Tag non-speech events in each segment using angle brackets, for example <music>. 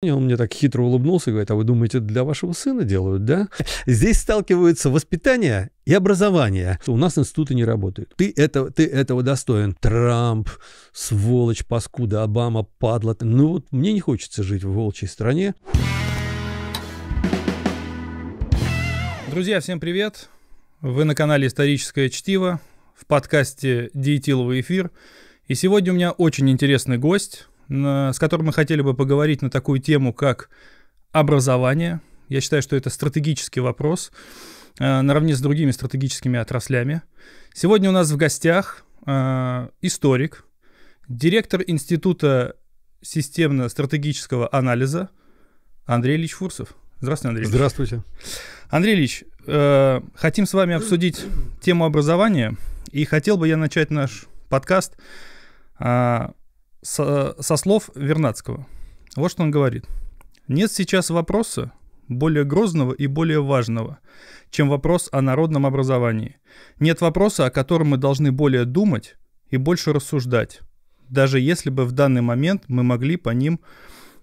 И он мне так хитро улыбнулся и говорит, а вы думаете, для вашего сына делают, да? Здесь сталкиваются воспитание и образование. У нас институты не работают. Ты, это, ты этого достоин. Трамп, сволочь, паскуда, Обама, падла. Ну вот мне не хочется жить в волчьей стране. Друзья, всем привет. Вы на канале «Историческое чтиво» в подкасте «Диетиловый эфир». И сегодня у меня очень интересный гость – на, с которым мы хотели бы поговорить на такую тему, как образование. Я считаю, что это стратегический вопрос э, наравне с другими стратегическими отраслями. Сегодня у нас в гостях э, историк, директор Института системно-стратегического анализа Андрей Ильич Фурсов. Здравствуйте, Андрей. Здравствуйте. Андрей Ильич, э, хотим с вами обсудить тему образования. И хотел бы я начать наш подкаст э, со, со слов Вернадского. Вот что он говорит. Нет сейчас вопроса более грозного и более важного, чем вопрос о народном образовании. Нет вопроса, о котором мы должны более думать и больше рассуждать, даже если бы в данный момент мы могли по ним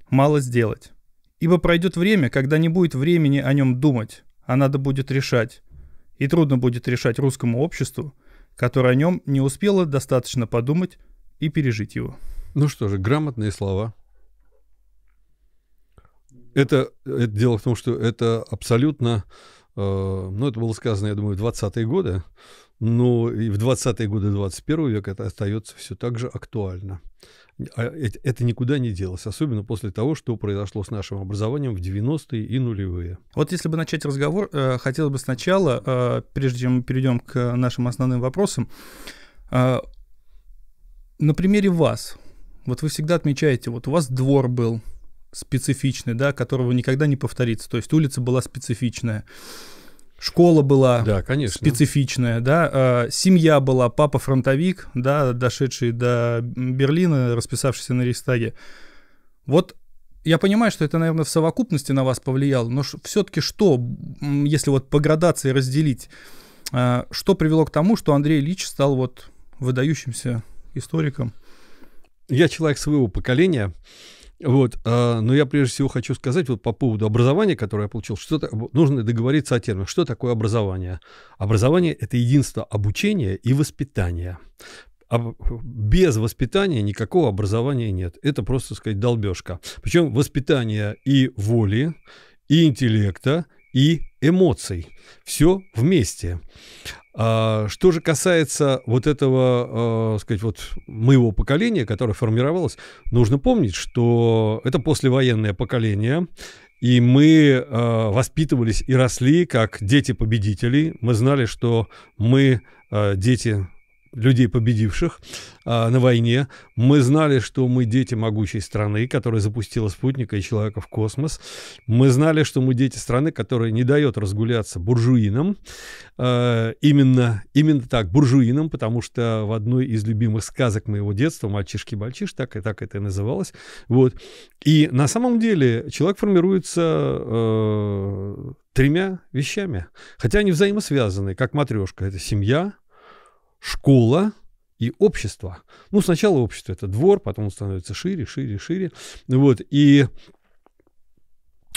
мало сделать. Ибо пройдет время, когда не будет времени о нем думать, а надо будет решать. И трудно будет решать русскому обществу, которое о нем не успело достаточно подумать и пережить его. Ну что же, грамотные слова. Это, это дело в том, что это абсолютно, э, ну это было сказано, я думаю, в 20-е годы, но и в 20-е годы 21 века это остается все так же актуально. А это никуда не делось, особенно после того, что произошло с нашим образованием в 90-е и нулевые. Вот если бы начать разговор, э, хотелось бы сначала, э, прежде чем мы перейдем к нашим основным вопросам, э, на примере вас, вот вы всегда отмечаете, вот у вас двор был специфичный, да, которого никогда не повторится. То есть улица была специфичная. Школа была да, конечно. специфичная, да, э, семья была, папа фронтовик, да, дошедший до Берлина, расписавшийся на Рейхстаге. Вот я понимаю, что это, наверное, в совокупности на вас повлияло, но все-таки что, если вот по градации разделить, а, что привело к тому, что Андрей Ильич стал вот выдающимся историком? я человек своего поколения, вот, э, но я прежде всего хочу сказать вот по поводу образования, которое я получил, что нужно договориться о терминах. Что такое образование? Образование – это единство обучения и воспитания. А без воспитания никакого образования нет. Это просто, так сказать, долбежка. Причем воспитание и воли, и интеллекта, и эмоций. Все вместе. А, что же касается вот этого, а, сказать, вот моего поколения, которое формировалось, нужно помнить, что это послевоенное поколение, и мы э, воспитывались и росли как дети победителей. Мы знали, что мы э, дети людей, победивших э, на войне. Мы знали, что мы дети могучей страны, которая запустила спутника и человека в космос. Мы знали, что мы дети страны, которая не дает разгуляться буржуинам. Э, именно, именно так, буржуинам, потому что в одной из любимых сказок моего детства «Мальчишки-мальчиш», так, и так это и называлось. Вот. И на самом деле человек формируется э, тремя вещами, хотя они взаимосвязаны, как матрешка. Это семья, школа и общество. Ну, сначала общество это двор, потом он становится шире, шире, шире. Вот, и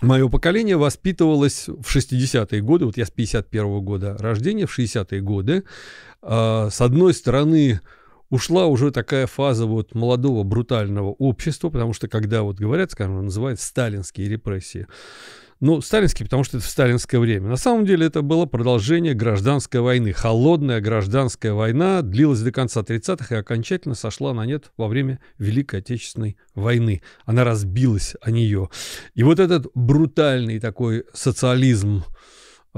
мое поколение воспитывалось в 60-е годы, вот я с 51-го года рождения, в 60-е годы. Э, с одной стороны, ушла уже такая фаза вот молодого брутального общества, потому что когда вот говорят, скажем, называют сталинские репрессии, ну, сталинский, потому что это в сталинское время. На самом деле это было продолжение гражданской войны. Холодная гражданская война длилась до конца 30-х и окончательно сошла на нет во время Великой Отечественной войны. Она разбилась о нее. И вот этот брутальный такой социализм,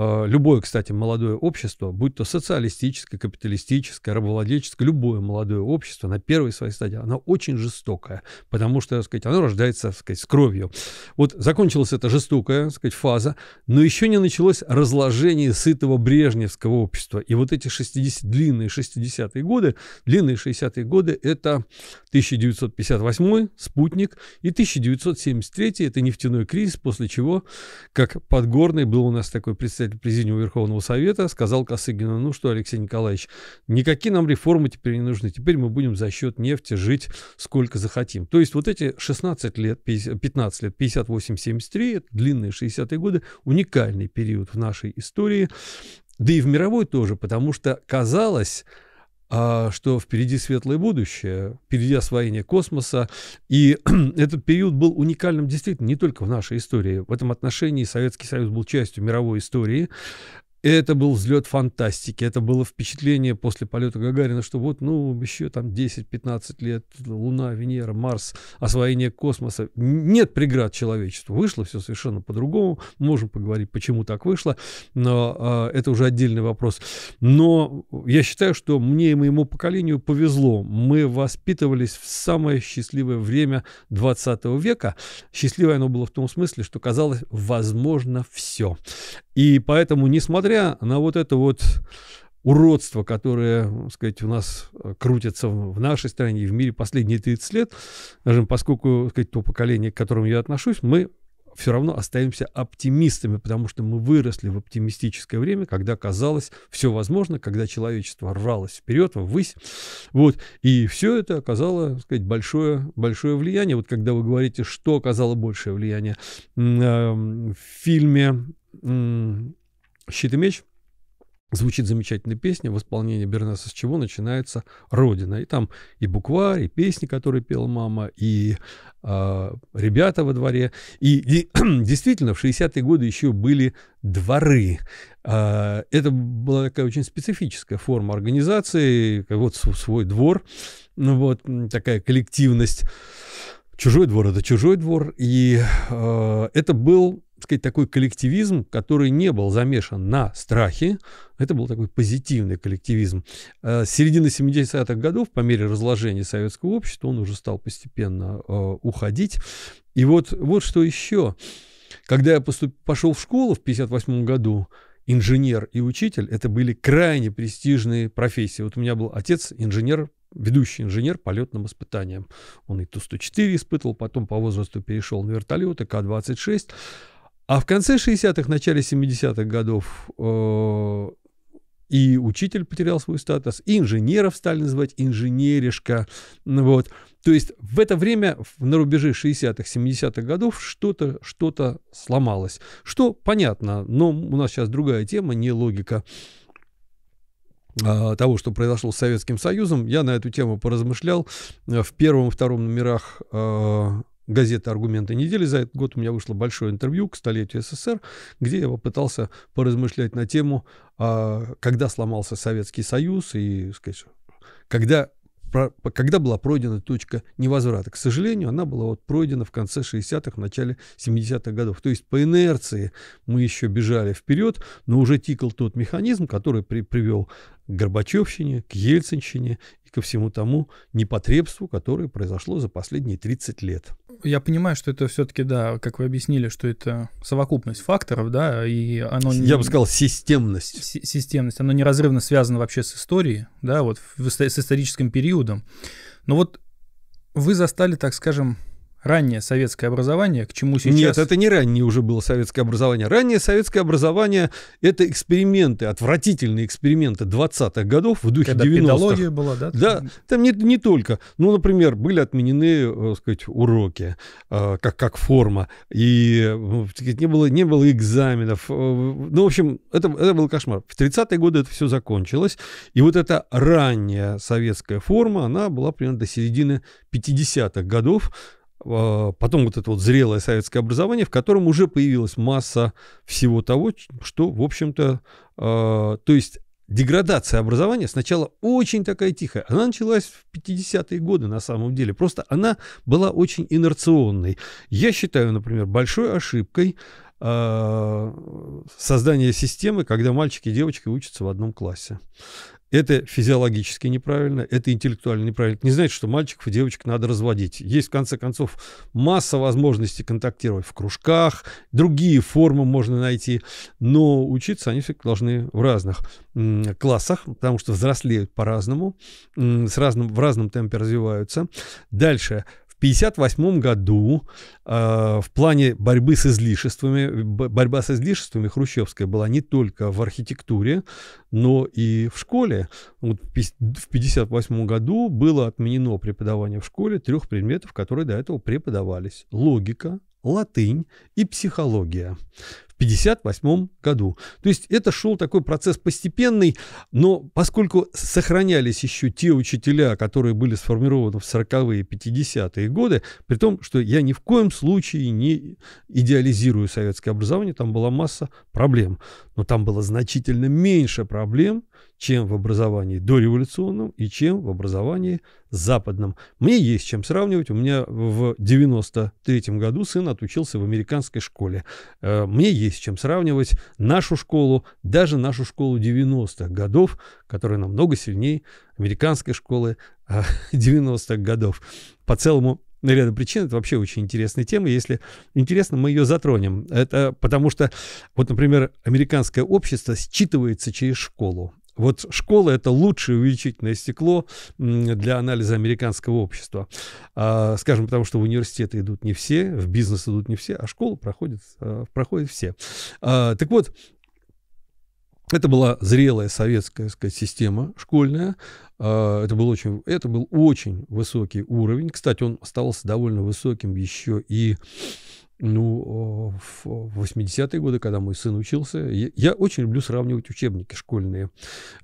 а, любое, кстати, молодое общество, будь то социалистическое, капиталистическое, рабовладельческое, любое молодое общество на первой своей стадии, оно очень жестокое, потому что, так сказать, оно рождается, так сказать, с кровью. Вот закончилась эта жестокая, так сказать, фаза, но еще не началось разложение сытого брежневского общества. И вот эти 60, длинные 60-е годы, длинные 60-е годы – это 1958 «Спутник» и 1973 – это нефтяной кризис, после чего, как Подгорный был у нас такой представитель председатель Президиума Верховного Совета, сказал Косыгину, ну что, Алексей Николаевич, никакие нам реформы теперь не нужны, теперь мы будем за счет нефти жить сколько захотим. То есть вот эти 16 лет, 15 лет, 58-73, длинные 60-е годы, уникальный период в нашей истории, да и в мировой тоже, потому что казалось, а, что впереди светлое будущее, впереди освоение космоса. И <clears throat> этот период был уникальным действительно не только в нашей истории. В этом отношении Советский Союз был частью мировой истории. Это был взлет фантастики, это было впечатление после полета Гагарина, что вот, ну, еще там 10-15 лет, Луна, Венера, Марс, освоение космоса. Нет преград человечеству. Вышло все совершенно по-другому. Можем поговорить, почему так вышло, но э, это уже отдельный вопрос. Но я считаю, что мне и моему поколению повезло. Мы воспитывались в самое счастливое время 20 века. Счастливое оно было в том смысле, что казалось, возможно все. И поэтому, несмотря несмотря на вот это вот уродство, которое, ну, так сказать, у нас э, крутится в нашей стране и в мире последние 30 лет, скажем, поскольку, так сказать, то поколение, к которому я отношусь, мы все равно остаемся оптимистами, потому что мы выросли в оптимистическое время, когда казалось все возможно, когда человечество рвалось вперед, ввысь. Вот. И все это оказало, так сказать, большое, большое влияние. Вот когда вы говорите, что оказало большее влияние э, в фильме «Щит и меч» звучит замечательная песня в исполнении Бернеса, с чего начинается «Родина». И там и букварь, и песни, которые пела мама, и э, ребята во дворе. И, и <clears throat> действительно, в 60-е годы еще были дворы. Э, это была такая очень специфическая форма организации, вот свой двор, ну вот такая коллективность чужой двор это чужой двор. И э, это был так сказать, такой коллективизм, который не был замешан на страхе. Это был такой позитивный коллективизм. Э, с середины 70-х годов, по мере разложения советского общества, он уже стал постепенно э, уходить. И вот, вот что еще. Когда я поступ... пошел в школу в 1958 году, инженер и учитель – это были крайне престижные профессии. Вот у меня был отец инженер ведущий инженер полетным испытаниям. Он и Ту-104 испытывал, потом по возрасту перешел на вертолеты К-26. А в конце 60-х, начале 70-х годов э, и учитель потерял свой статус, и инженеров стали называть инженеришка. Вот. То есть в это время, на рубеже 60-х, 70-х годов, что-то что, -то, что -то сломалось. Что понятно, но у нас сейчас другая тема, не логика. А, того, что произошло с Советским Союзом. Я на эту тему поразмышлял. В первом и втором номерах а, газеты «Аргументы недели». За этот год у меня вышло большое интервью к столетию СССР, где я попытался поразмышлять на тему, а, когда сломался Советский Союз и, сказать, когда когда была пройдена точка невозврата. К сожалению, она была вот пройдена в конце 60-х, в начале 70-х годов. То есть по инерции мы еще бежали вперед, но уже тикал тот механизм, который при, привел к Горбачевщине, к Ельцинщине и ко всему тому непотребству, которое произошло за последние 30 лет я понимаю, что это все-таки, да, как вы объяснили, что это совокупность факторов, да, и оно... Я бы сказал, системность. С- системность. Оно неразрывно связано вообще с историей, да, вот с историческим периодом. Но вот вы застали, так скажем, раннее советское образование, к чему сейчас... Нет, это не раннее уже было советское образование. Раннее советское образование – это эксперименты, отвратительные эксперименты 20-х годов в духе Когда 90-х. педагогия была, да? Да, там не, не только. Ну, например, были отменены, э, так сказать, уроки э, как, как форма, и ну, сказать, не, было, не было экзаменов. Э, ну, в общем, это, это был кошмар. В 30-е годы это все закончилось, и вот эта ранняя советская форма, она была примерно до середины 50-х годов, а, потом вот это вот зрелое советское образование, в котором уже появилась масса всего того, что, в общем-то, а, то есть деградация образования сначала очень такая тихая. Она началась в 50-е годы на самом деле. Просто она была очень инерционной. Я считаю, например, большой ошибкой а, создание системы, когда мальчики и девочки учатся в одном классе. Это физиологически неправильно, это интеллектуально неправильно. Это не значит, что мальчиков и девочек надо разводить. Есть, в конце концов, масса возможностей контактировать в кружках, другие формы можно найти, но учиться они все должны в разных классах, потому что взрослеют по-разному, с разным, в разном темпе развиваются. Дальше, 1958 году э, в плане борьбы с излишествами, борьба с излишествами хрущевская была не только в архитектуре, но и в школе. Вот в 1958 году было отменено преподавание в школе трех предметов, которые до этого преподавались. Логика, латынь и психология. 1958 году. То есть это шел такой процесс постепенный, но поскольку сохранялись еще те учителя, которые были сформированы в 40-е и 50-е годы, при том, что я ни в коем случае не идеализирую советское образование, там была масса проблем, но там было значительно меньше проблем, чем в образовании дореволюционном и чем в образовании западном. Мне есть чем сравнивать. У меня в 93 году сын отучился в американской школе. Э, мне есть чем сравнивать нашу школу, даже нашу школу 90-х годов, которая намного сильнее американской школы 90-х э, <laughs> годов. По целому ряду причин. Это вообще очень интересная тема. Если интересно, мы ее затронем. Это потому что, вот, например, американское общество считывается через школу. Вот школа – это лучшее увеличительное стекло для анализа американского общества. А, скажем, потому что в университеты идут не все, в бизнес идут не все, а школу проходят, а, проходят все. А, так вот, это была зрелая советская сказать, система школьная. Это был, очень, это был очень высокий уровень. Кстати, он оставался довольно высоким еще и ну, в 80-е годы, когда мой сын учился, я очень люблю сравнивать учебники школьные.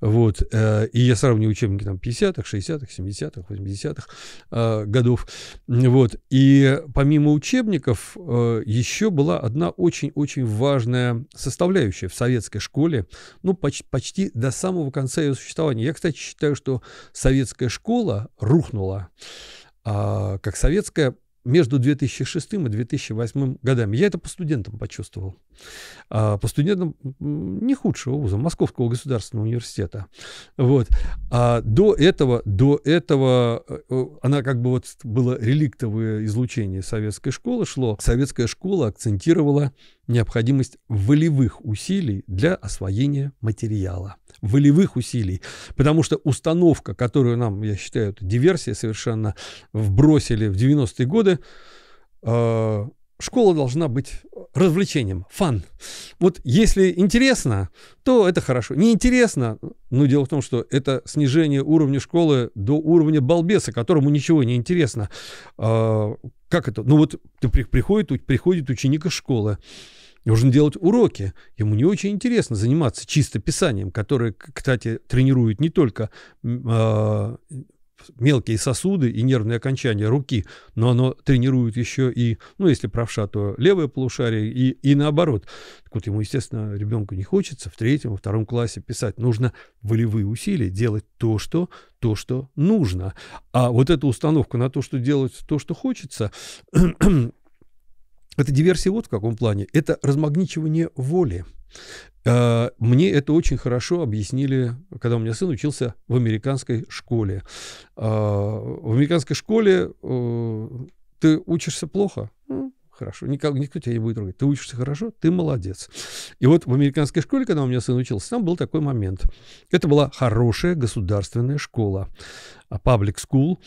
Вот. Э, и я сравниваю учебники там 50-х, 60-х, 70-х, 80-х годов. Вот. И помимо учебников э, еще была одна очень-очень важная составляющая в советской школе, ну, почти, почти до самого конца ее существования. Я, кстати, считаю, что советская школа рухнула а, как советская между 2006 и 2008 годами. Я это по студентам почувствовал а, по студентам не худшего вуза, Московского государственного университета. Вот. А до этого, до этого э, э, она как бы вот было реликтовое излучение советской школы шло. Советская школа акцентировала необходимость волевых усилий для освоения материала. Волевых усилий. Потому что установка, которую нам, я считаю, диверсия совершенно вбросили в 90-е годы, а, школа должна быть э, развлечением, фан. Вот если интересно, то это хорошо. Неинтересно, но ну, дело в том, что это снижение уровня школы до уровня балбеса, которому ничего не интересно. А, как это? Ну вот приходит, приходит ученик из школы, Нужно делать уроки. Ему не очень интересно заниматься чисто писанием, которое, кстати, тренирует не только э, мелкие сосуды и нервные окончания руки, но оно тренирует еще и, ну, если правша, то левое полушарие и, и наоборот. Так вот, ему, естественно, ребенку не хочется в третьем, во втором классе писать. Нужно волевые усилия делать то, что то, что нужно. А вот эта установка на то, что делать то, что хочется, <clears throat> это диверсия вот в каком плане. Это размагничивание воли. Э, мне это очень хорошо объяснили, когда у меня сын учился в американской школе. Э, в американской школе э, ты учишься плохо, ну, хорошо, никак, никто тебя не будет ругать. Ты учишься хорошо, ты молодец. И вот в американской школе, когда у меня сын учился, там был такой момент. Это была хорошая государственная школа. А public School,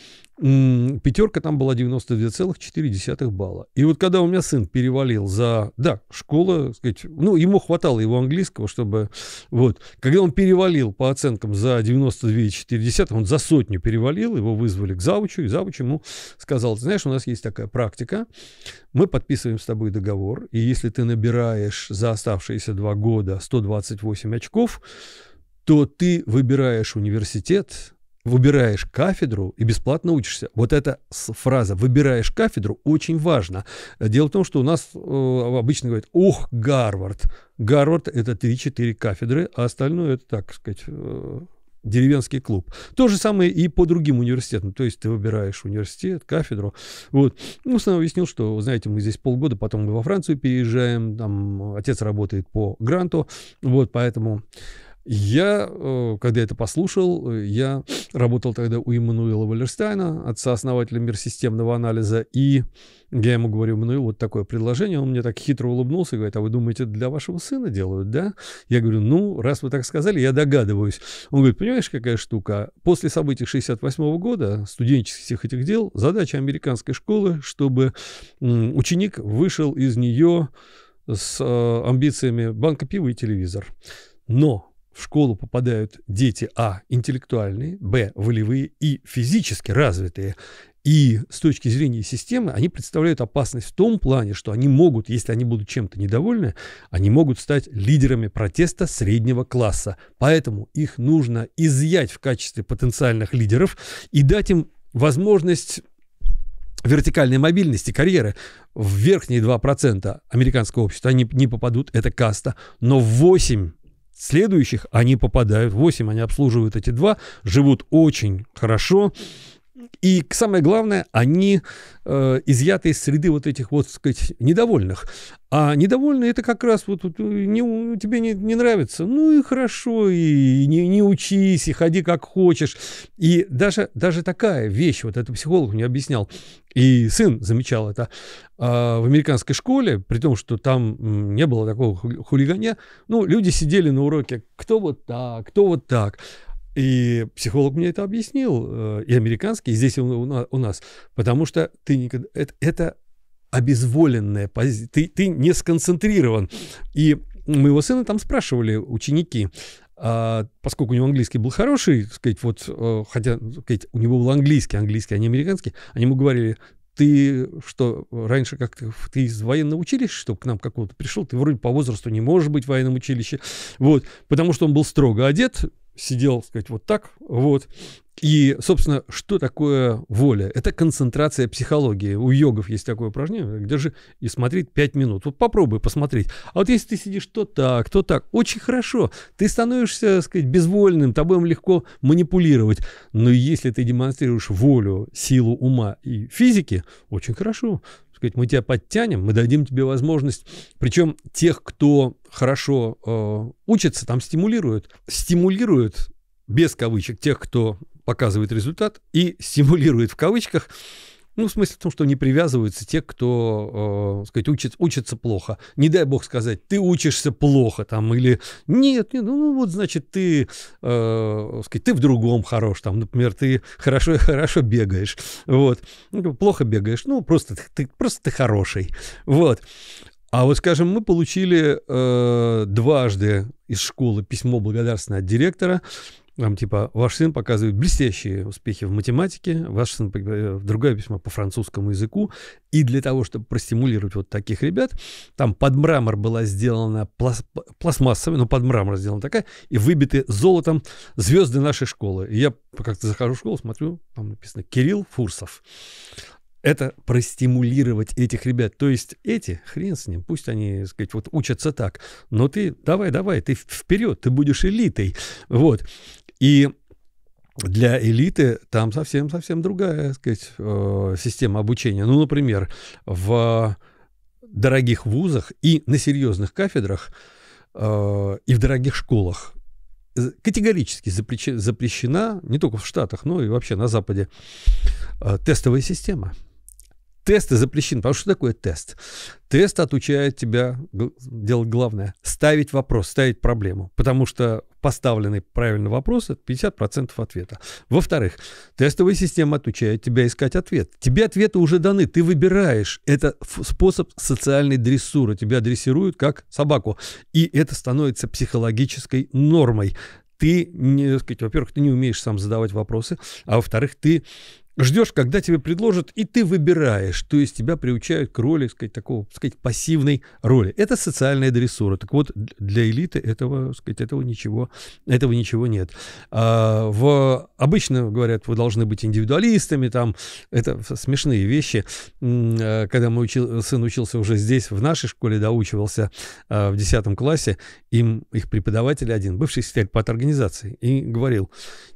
пятерка там была 92,4 балла. И вот когда у меня сын перевалил за... Да, школа, сказать, ну, ему хватало его английского, чтобы... Вот. Когда он перевалил по оценкам за 92,4, он за сотню перевалил, его вызвали к завучу, и завуч ему сказал, ты знаешь, у нас есть такая практика, мы подписываем с тобой договор, и если ты набираешь за оставшиеся два года 128 очков, то ты выбираешь университет, выбираешь кафедру и бесплатно учишься. Вот эта фраза «выбираешь кафедру» очень важна. Дело в том, что у нас э, обычно говорят «ох, Гарвард». Гарвард – это 3-4 кафедры, а остальное – это, так сказать, э, деревенский клуб. То же самое и по другим университетам. То есть ты выбираешь университет, кафедру. Вот. Ну, сам объяснил, что, знаете, мы здесь полгода, потом мы во Францию переезжаем, там отец работает по гранту, вот, поэтому... Я, э, когда это послушал, э, я <sniffs> работал тогда у Иммануила Валерстайна, отца-основателя мирсистемного анализа, и я ему говорю, Мануил, вот такое предложение, он мне так хитро улыбнулся и говорит, а вы думаете, для вашего сына делают, да? Я говорю, ну, раз вы так сказали, я догадываюсь. Он говорит, понимаешь, какая штука? После событий 68 -го года, студенческих всех этих дел, задача американской школы, чтобы ученик вышел из нее с э, амбициями банка пива и телевизор. Но в школу попадают дети А – интеллектуальные, Б – волевые и физически развитые. И с точки зрения системы они представляют опасность в том плане, что они могут, если они будут чем-то недовольны, они могут стать лидерами протеста среднего класса. Поэтому их нужно изъять в качестве потенциальных лидеров и дать им возможность вертикальной мобильности, карьеры. В верхние 2% американского общества они не попадут, это каста, но 8 следующих они попадают, 8 они обслуживают эти два, живут очень хорошо, и самое главное, они э, изъяты из среды вот этих вот, так сказать, недовольных. А недовольные это как раз вот, вот э, не, тебе не, не нравится. Ну и хорошо, и не, не учись, и ходи как хочешь. И даже, даже такая вещь, вот это психолог мне объяснял, и сын замечал это, э, в американской школе, при том, что там не было такого хулигания, ну, люди сидели на уроке, кто вот так, кто вот так. И психолог мне это объяснил, э, и американский, и здесь у нас, потому что ты никогда, это, это обезволенная позиция, ты, ты не сконцентрирован. И моего сына там спрашивали ученики, а, поскольку у него английский был хороший, сказать, вот, э, хотя сказать, у него был английский, английский, а не американский, они ему говорили, ты что, раньше как ты из военного училища, чтобы к нам какого-то пришел, ты вроде по возрасту не можешь быть в военном училище, вот, потому что он был строго одет, сидел, сказать, вот так, вот. И, собственно, что такое воля? Это концентрация психологии. У йогов есть такое упражнение, где же и смотреть 5 минут. Вот попробуй посмотреть. А вот если ты сидишь то так, то так, очень хорошо. Ты становишься, так сказать, безвольным, тобой им легко манипулировать. Но если ты демонстрируешь волю, силу ума и физики, очень хорошо сказать, мы тебя подтянем, мы дадим тебе возможность. Причем тех, кто хорошо э, учится, там стимулируют. Стимулируют без кавычек тех, кто показывает результат, и стимулирует в кавычках ну, в смысле в том, что не привязываются те, кто, э, сказать, учит, учится плохо. Не дай бог сказать, ты учишься плохо там, или нет, нет ну, ну вот, значит, ты, э, сказать, ты в другом хорош, там, например, ты хорошо <laughs> хорошо бегаешь, вот, ну, плохо бегаешь, ну, просто ты, просто ты хороший, вот. А вот, скажем, мы получили э, дважды из школы письмо благодарственное от директора, там типа, ваш сын показывает блестящие успехи в математике, ваш сын, э, другое письмо по французскому языку. И для того, чтобы простимулировать вот таких ребят, там под мрамор была сделана пласт, пластмассовая, ну под мрамор сделана такая, и выбиты золотом звезды нашей школы. И я как-то захожу в школу, смотрю, там написано «Кирилл Фурсов» это простимулировать этих ребят. То есть эти, хрен с ним, пусть они, так сказать, вот учатся так, но ты давай, давай, ты вперед, ты будешь элитой. Вот. И для элиты там совсем-совсем другая, так сказать, э, система обучения. Ну, например, в дорогих вузах и на серьезных кафедрах э, и в дорогих школах категорически запрещена, не только в Штатах, но и вообще на Западе, э, тестовая система – Тесты запрещены. Потому что такое тест? Тест отучает тебя делать главное. Ставить вопрос, ставить проблему. Потому что поставленный правильный вопрос – это 50% ответа. Во-вторых, тестовая система отучает тебя искать ответ. Тебе ответы уже даны, ты выбираешь. Это способ социальной дрессуры. Тебя дрессируют как собаку. И это становится психологической нормой ты, не, сказать, во-первых, ты не умеешь сам задавать вопросы, а во-вторых, ты ждешь, когда тебе предложат, и ты выбираешь, то есть тебя приучают к роли, сказать, такого, сказать, пассивной роли. Это социальная дрессура. Так вот, для элиты этого, сказать, этого ничего, этого ничего нет. А в, обычно говорят, вы должны быть индивидуалистами, там, это смешные вещи. А, когда мой учил, сын учился уже здесь, в нашей школе, доучивался а, в 10 классе, им, их преподаватель один, бывший секретарь по организации, и говорил,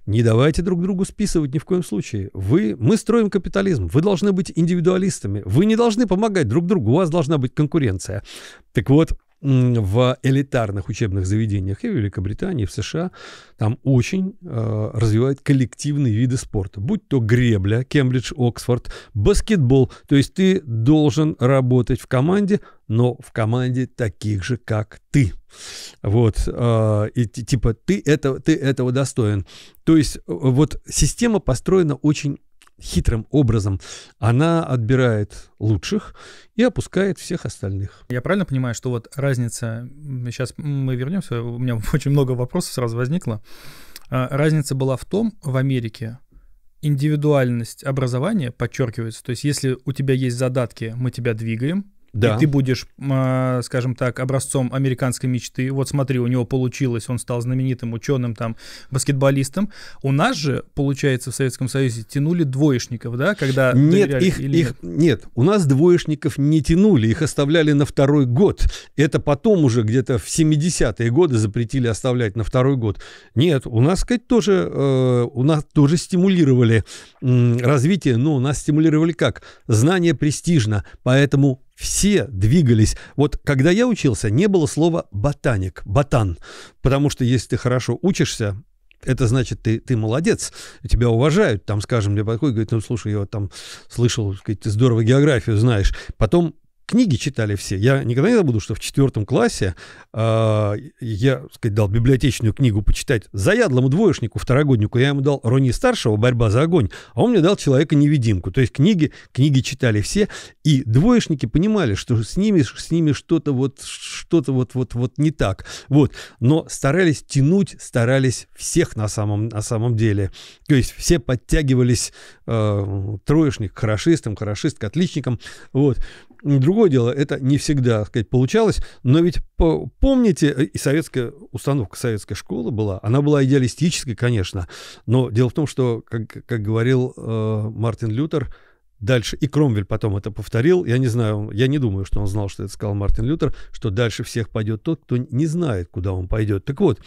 не давайте друг другу списывать ни в коем случае. Вы мы строим капитализм, вы должны быть индивидуалистами, вы не должны помогать друг другу, у вас должна быть конкуренция. Так вот, в элитарных учебных заведениях и в Великобритании, и в США, там очень э, развивают коллективные виды спорта. Будь то гребля, Кембридж, Оксфорд, баскетбол. То есть ты должен работать в команде, но в команде таких же, как ты. Вот, э, и типа ты, это, ты этого достоин. То есть э, вот система построена очень хитрым образом, она отбирает лучших и опускает всех остальных. Я правильно понимаю, что вот разница... Сейчас мы вернемся, у меня <laughs> очень много вопросов сразу возникло. А, разница была в том, в Америке индивидуальность образования подчеркивается. То есть если у тебя есть задатки, мы тебя двигаем, да. И ты будешь, а, скажем так, образцом американской мечты. Вот смотри, у него получилось, он стал знаменитым ученым, там, баскетболистом. У нас же, получается, в Советском Союзе тянули двоечников, да, когда... Нет, их, их нет? нет, у нас двоечников не тянули, их оставляли на второй год. Это потом уже где-то в 70-е годы запретили оставлять на второй год. Нет, у нас, сказать, тоже, э, у нас тоже стимулировали э, развитие, но ну, у нас стимулировали как? Знание престижно, поэтому все двигались. Вот когда я учился, не было слова «ботаник», «ботан», потому что если ты хорошо учишься, это значит, ты, ты молодец, тебя уважают. Там, скажем, мне подходит, говорит, ну, слушай, я вот там слышал, сказать, ты здорово географию знаешь. Потом Книги читали все. Я никогда не забуду, что в четвертом классе э, я, так сказать, дал библиотечную книгу почитать заядлому двоечнику, второгоднику. Я ему дал Рони Старшего «Борьба за огонь», а он мне дал «Человека-невидимку». То есть книги, книги читали все, и двоечники понимали, что с ними, с ними что-то вот, что-то вот, вот, вот не так. Вот. Но старались тянуть, старались всех на самом, на самом деле. То есть все подтягивались э, троечник к хорошистам, хорошист к отличникам. Вот. Другое дело, это не всегда, так сказать, получалось, но ведь помните, э, и советская установка советской школы была, она была идеалистической, конечно, но дело в том, что, как, как говорил э, Мартин Лютер, дальше, и Кромвель потом это повторил, я не знаю, я не думаю, что он знал, что это сказал Мартин Лютер, что дальше всех пойдет тот, кто не знает, куда он пойдет. Так вот,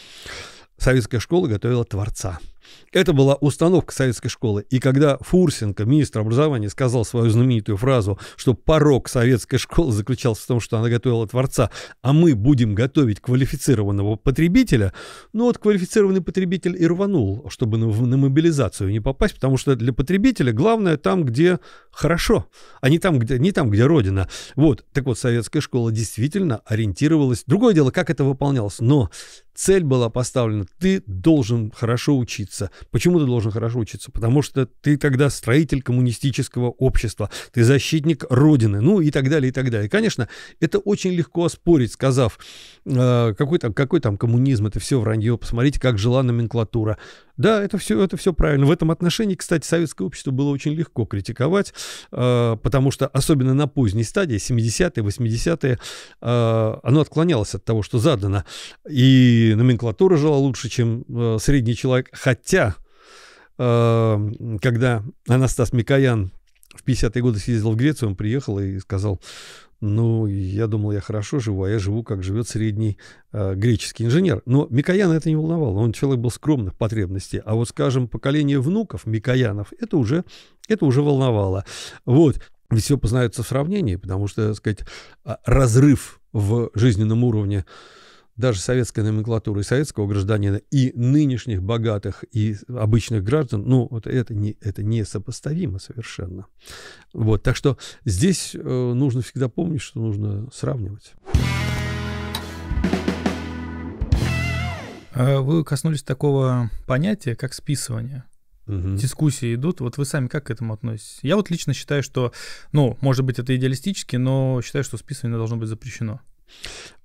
советская школа готовила творца – это была установка советской школы. И когда Фурсенко, министр образования, сказал свою знаменитую фразу, что порог советской школы заключался в том, что она готовила творца, а мы будем готовить квалифицированного потребителя, ну вот квалифицированный потребитель и рванул, чтобы на, на мобилизацию не попасть, потому что для потребителя главное там, где хорошо, а не там, где, не там, где родина. Вот, так вот, советская школа действительно ориентировалась. Другое дело, как это выполнялось, но цель была поставлена, ты должен хорошо учиться, учиться. Почему ты должен хорошо учиться? Потому что ты тогда строитель коммунистического общества, ты защитник Родины, ну и так далее, и так далее. Конечно, это очень легко оспорить, сказав, э, какой, там, какой там коммунизм, это все вранье, посмотрите, как жила номенклатура. Да, это все, это все правильно. В этом отношении, кстати, советское общество было очень легко критиковать, э, потому что, особенно на поздней стадии, 70-е, 80-е, э, оно отклонялось от того, что задано. И номенклатура жила лучше, чем э, средний человек. Хотя, э, когда Анастас Микоян в 50-е годы съездил в Грецию, он приехал и сказал, ну, я думал, я хорошо живу, а я живу, как живет средний э, греческий инженер. Но Микояна это не волновало. Он человек был скромных потребностей. А вот, скажем, поколение внуков Микоянов, это уже, это уже волновало. Вот. Ведь все познается в сравнении, потому что, так сказать, а, разрыв в жизненном уровне даже советской номенклатуры, советского гражданина и нынешних богатых и обычных граждан, ну, вот это, не, это несопоставимо совершенно. Вот, так что здесь э, нужно всегда помнить, что нужно сравнивать. А вы коснулись такого понятия, как списывание. Угу. Дискуссии идут. Вот вы сами как к этому относитесь? Я вот лично считаю, что, ну, может быть, это идеалистически, но считаю, что списывание должно быть запрещено.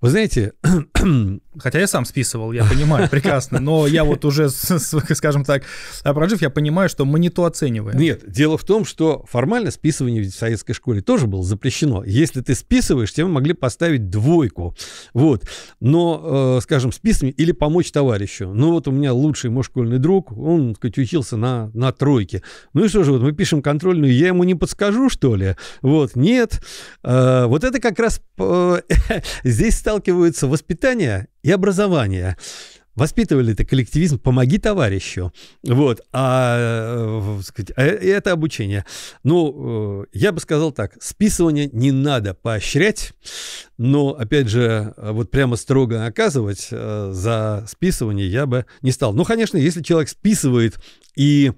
Вы знаете... <clears throat> Хотя я сам списывал, я понимаю прекрасно, но я вот уже, скажем так, а прожив, я понимаю, что мы не то оцениваем. Нет, дело в том, что формально списывание в советской школе тоже было запрещено. Если ты списываешь, тебе могли поставить двойку. Вот. Но, э, скажем, списывание или помочь товарищу. Ну вот у меня лучший мой школьный друг, он, так сказать, учился на, на тройке. Ну и что же, вот мы пишем контрольную, я ему не подскажу, что ли? Вот, нет. Э, вот это как раз э, <laughs> здесь стало сталкиваются воспитание и образование. Воспитывали это коллективизм, помоги товарищу. Вот, а э, сказать, а, это обучение. Ну, э, я бы сказал так, списывание не надо поощрять, но, опять же, вот прямо строго наказывать э, за списывание я бы не стал. Ну, конечно, если человек списывает и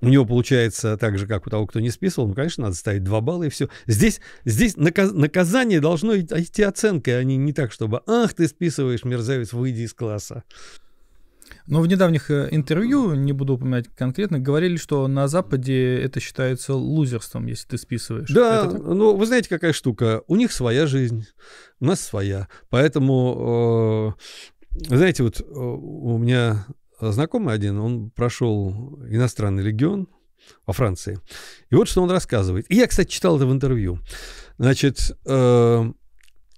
у него получается так же, как у того, кто не списывал, ну, конечно, надо ставить 2 балла и все. Здесь, здесь наказ, наказание должно идти оценкой, а не, не так, чтобы «Ах, ты списываешь, мерзавец, выйди из класса». Но в недавних э, интервью, не буду упоминать конкретно, говорили, что на Западе это считается лузерством, если ты списываешь. Да, ну вы знаете, какая штука. У них своя жизнь, у нас своя. Поэтому, э, знаете, вот э, у меня Э, знакомый один, он прошел иностранный легион во Франции. И вот что он рассказывает. И я, кстати, читал это в интервью. Значит, э,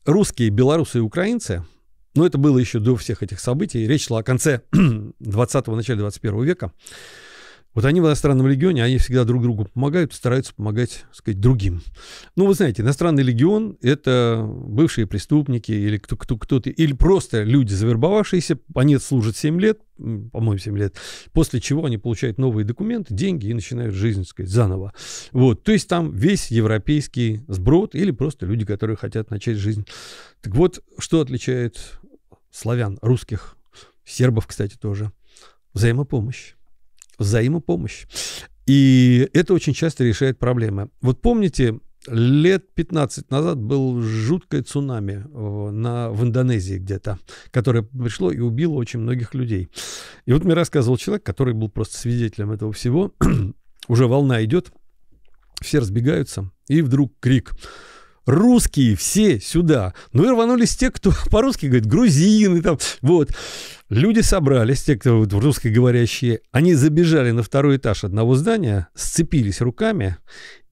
русские, белорусы и украинцы, но это было еще до всех этих событий, речь шла о конце 20-го, <clears throat> начале 21 века, вот они в иностранном легионе, они всегда друг другу помогают, стараются помогать, сказать, другим. Ну, вы знаете, иностранный легион – это бывшие преступники или кто, то кто-то, или просто люди, завербовавшиеся, они служат 7 лет, по-моему, 7 лет, после чего они получают новые документы, деньги и начинают жизнь, сказать, заново. Вот, то есть там весь европейский сброд или просто люди, которые хотят начать жизнь. Так вот, что отличает славян, русских, сербов, кстати, тоже? Взаимопомощь взаимопомощь. И это очень часто решает проблемы. Вот помните, лет 15 назад был жуткое цунами э, на, в Индонезии где-то, которое пришло и убило очень многих людей. И вот мне рассказывал человек, который был просто свидетелем этого всего. <clears throat> Уже волна идет, все разбегаются, и вдруг крик – русские все сюда. Ну и рванулись те, кто <laughs> по-русски говорит, грузины там, вот. Люди собрались, те, кто вот, русскоговорящие, они забежали на второй этаж одного здания, сцепились руками,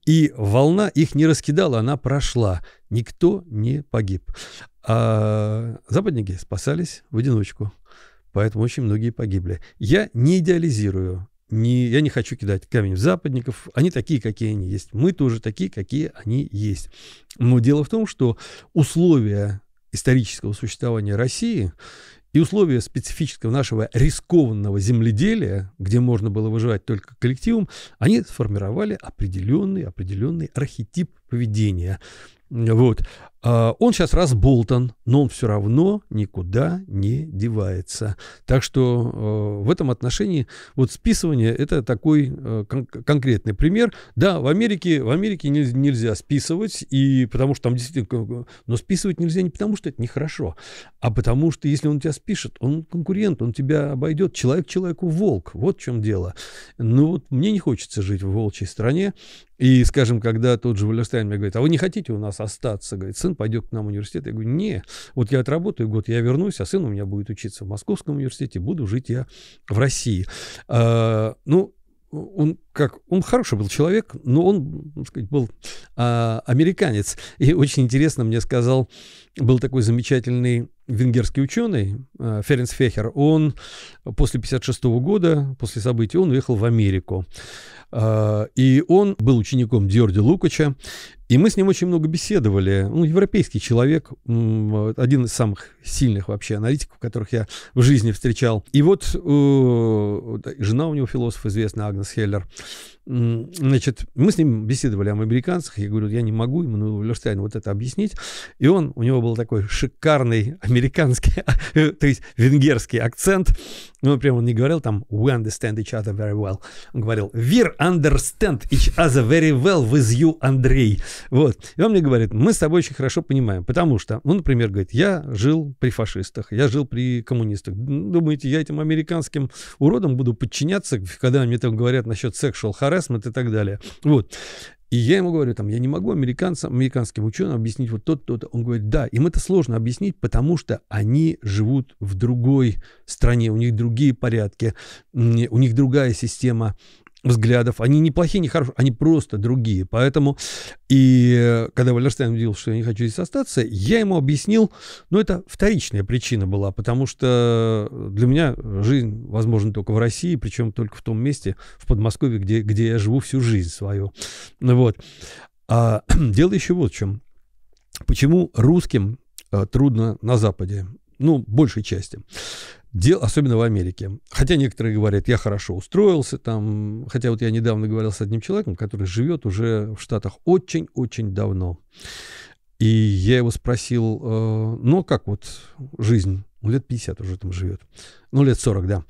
и волна их не раскидала, она прошла. Никто не погиб. А западники спасались в одиночку. Поэтому очень многие погибли. Я не идеализирую не, я не хочу кидать камень в западников, они такие, какие они есть. Мы тоже такие, какие они есть. Но дело в том, что условия исторического существования России и условия специфического нашего рискованного земледелия, где можно было выживать только коллективом, они сформировали определенный, определенный архетип поведения. Вот. А, он сейчас разболтан, но он все равно никуда не девается. Так что а, в этом отношении вот списывание это такой а, кон конкретный пример. Да, в Америке, в Америке нельзя списывать, и потому что там действительно... Но списывать нельзя не потому, что это нехорошо, а потому что если он тебя спишет, он конкурент, он тебя обойдет. Человек человеку волк. Вот в чем дело. Ну вот мне не хочется жить в волчьей стране. И, скажем, когда тот же Валерстайн мне говорит, а вы не хотите у нас остаться? Говорит, сын пойдет к нам в университет. Я говорю, не, вот я отработаю год, я вернусь, а сын у меня будет учиться в Московском университете, буду жить я в России. А, ну, он как он хороший был человек, но он, так сказать, был а, американец. И очень интересно мне сказал, был такой замечательный венгерский ученый а, Ференс Фехер. Он после 56 года, после событий, он уехал в Америку. А, и он был учеником Диорди Лукача. И мы с ним очень много беседовали. Ну, европейский человек, один из самых сильных вообще аналитиков, которых я в жизни встречал. И вот э, жена у него философ известная, Агнес Хеллер. Значит, мы с ним беседовали об американцах. Я говорю, я не могу ему ну, Лерштейну вот это объяснить. И он, у него был такой шикарный американский, <laughs> то есть венгерский акцент. Ну, например, он не говорил там «we understand each other very well». Он говорил we understand each other very well with you, Андрей». Вот. И он мне говорит, мы с тобой очень хорошо понимаем, потому что, ну, например, говорит, я жил при фашистах, я жил при коммунистах. Думаете, я этим американским уродам буду подчиняться, когда мне там говорят насчет sexual harassment и так далее. Вот. И я ему говорю, там, я не могу американцам, американским ученым объяснить вот тот, тот. Он говорит, да, им это сложно объяснить, потому что они живут в другой стране, у них другие порядки, у них другая система взглядов. Они не плохие, не хорошие, они просто другие. Поэтому, и э, когда Валерстайн увидел, что я не хочу здесь остаться, я ему объяснил, но ну, это вторичная причина была, потому что э, для меня жизнь возможна только в России, причем только в том месте, в Подмосковье, где, где я живу всю жизнь свою. ну Вот. А <clears throat> дело еще вот в чем. Почему русским э, трудно на Западе? Ну, большей части дел, особенно в Америке. Хотя некоторые говорят, я хорошо устроился там, хотя вот я недавно говорил с одним человеком, который живет уже в Штатах очень-очень давно. И я его спросил, э, ну а как вот жизнь? Он лет 50 уже там живет. Ну лет 40, да.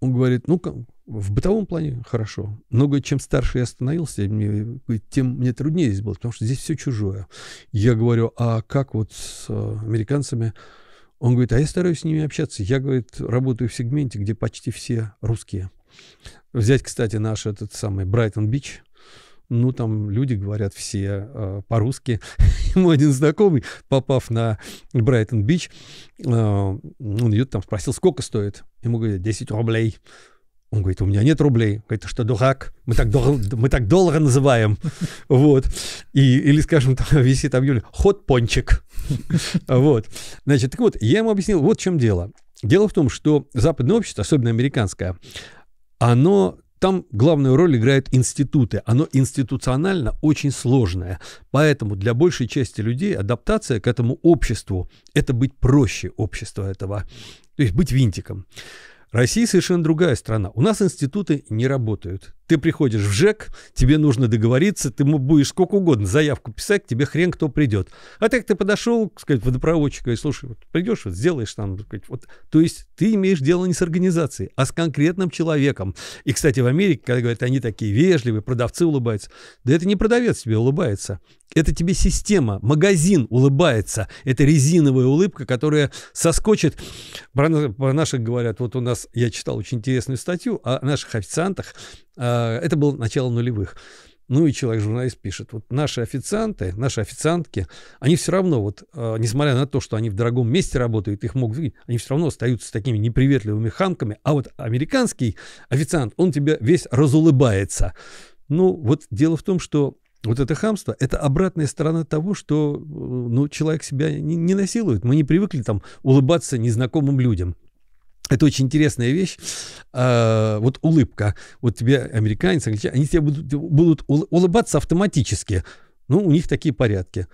Он говорит, ну в бытовом плане хорошо. Но говорит, чем старше я становился, мне, тем мне труднее здесь было, потому что здесь все чужое. Я говорю, а как вот с э, американцами? Он говорит, а я стараюсь с ними общаться. Я, говорит, работаю в сегменте, где почти все русские. Взять, кстати, наш этот самый Брайтон-Бич. Ну, там люди говорят все э, по-русски. <laughs> Ему один знакомый, попав на Брайтон-Бич, э, он идет там, спросил, сколько стоит. Ему говорят, 10 рублей. Он говорит, у меня нет рублей. Говорит, ты что, дурак? Мы так, дол- мы так доллары называем. <laughs> Вот. И, или, скажем, там <laughs> висит объявление, ход пончик. <laughs> Вот. Значит, так вот, я ему объяснил, вот в чем дело. Дело в том, что западное общество, особенно американское, оно там главную роль играют институты. Оно институционально очень сложное. Поэтому для большей части людей адаптация к этому обществу – это быть проще общества этого. То есть быть винтиком. Россия совершенно другая страна. У нас институты не работают. Ты приходишь в ЖЭК, тебе нужно договориться, ты будешь сколько угодно заявку писать, тебе хрен кто придет. А так ты подошел, сказать, водопроводчика и слушай, вот придешь, вот сделаешь там, сказать, вот. То есть ты имеешь дело не с организацией, а с конкретным человеком. И, кстати, в Америке, когда говорят, они такие вежливые, продавцы улыбаются. Да это не продавец тебе улыбается. Это тебе система, магазин улыбается. Это резиновая улыбка, которая соскочит. Про, про наших говорят, вот у нас, я читал очень интересную статью о наших официантах, а, это было начало нулевых. Ну и человек-журналист пишет, вот наши официанты, наши официантки, они все равно, вот, а, несмотря на то, что они в дорогом месте работают, их могут видеть, они все равно остаются такими неприветливыми хамками, а вот американский официант, он тебя весь разулыбается. Ну, вот дело в том, что вот это хамство – это обратная сторона того, что э, ну, человек себя не, не насилует. Мы не привыкли там улыбаться незнакомым людям. Это очень интересная вещь. А, вот улыбка. Вот тебе американец, англичане, они тебе будут, будут улыбаться автоматически. Ну, у них такие порядки.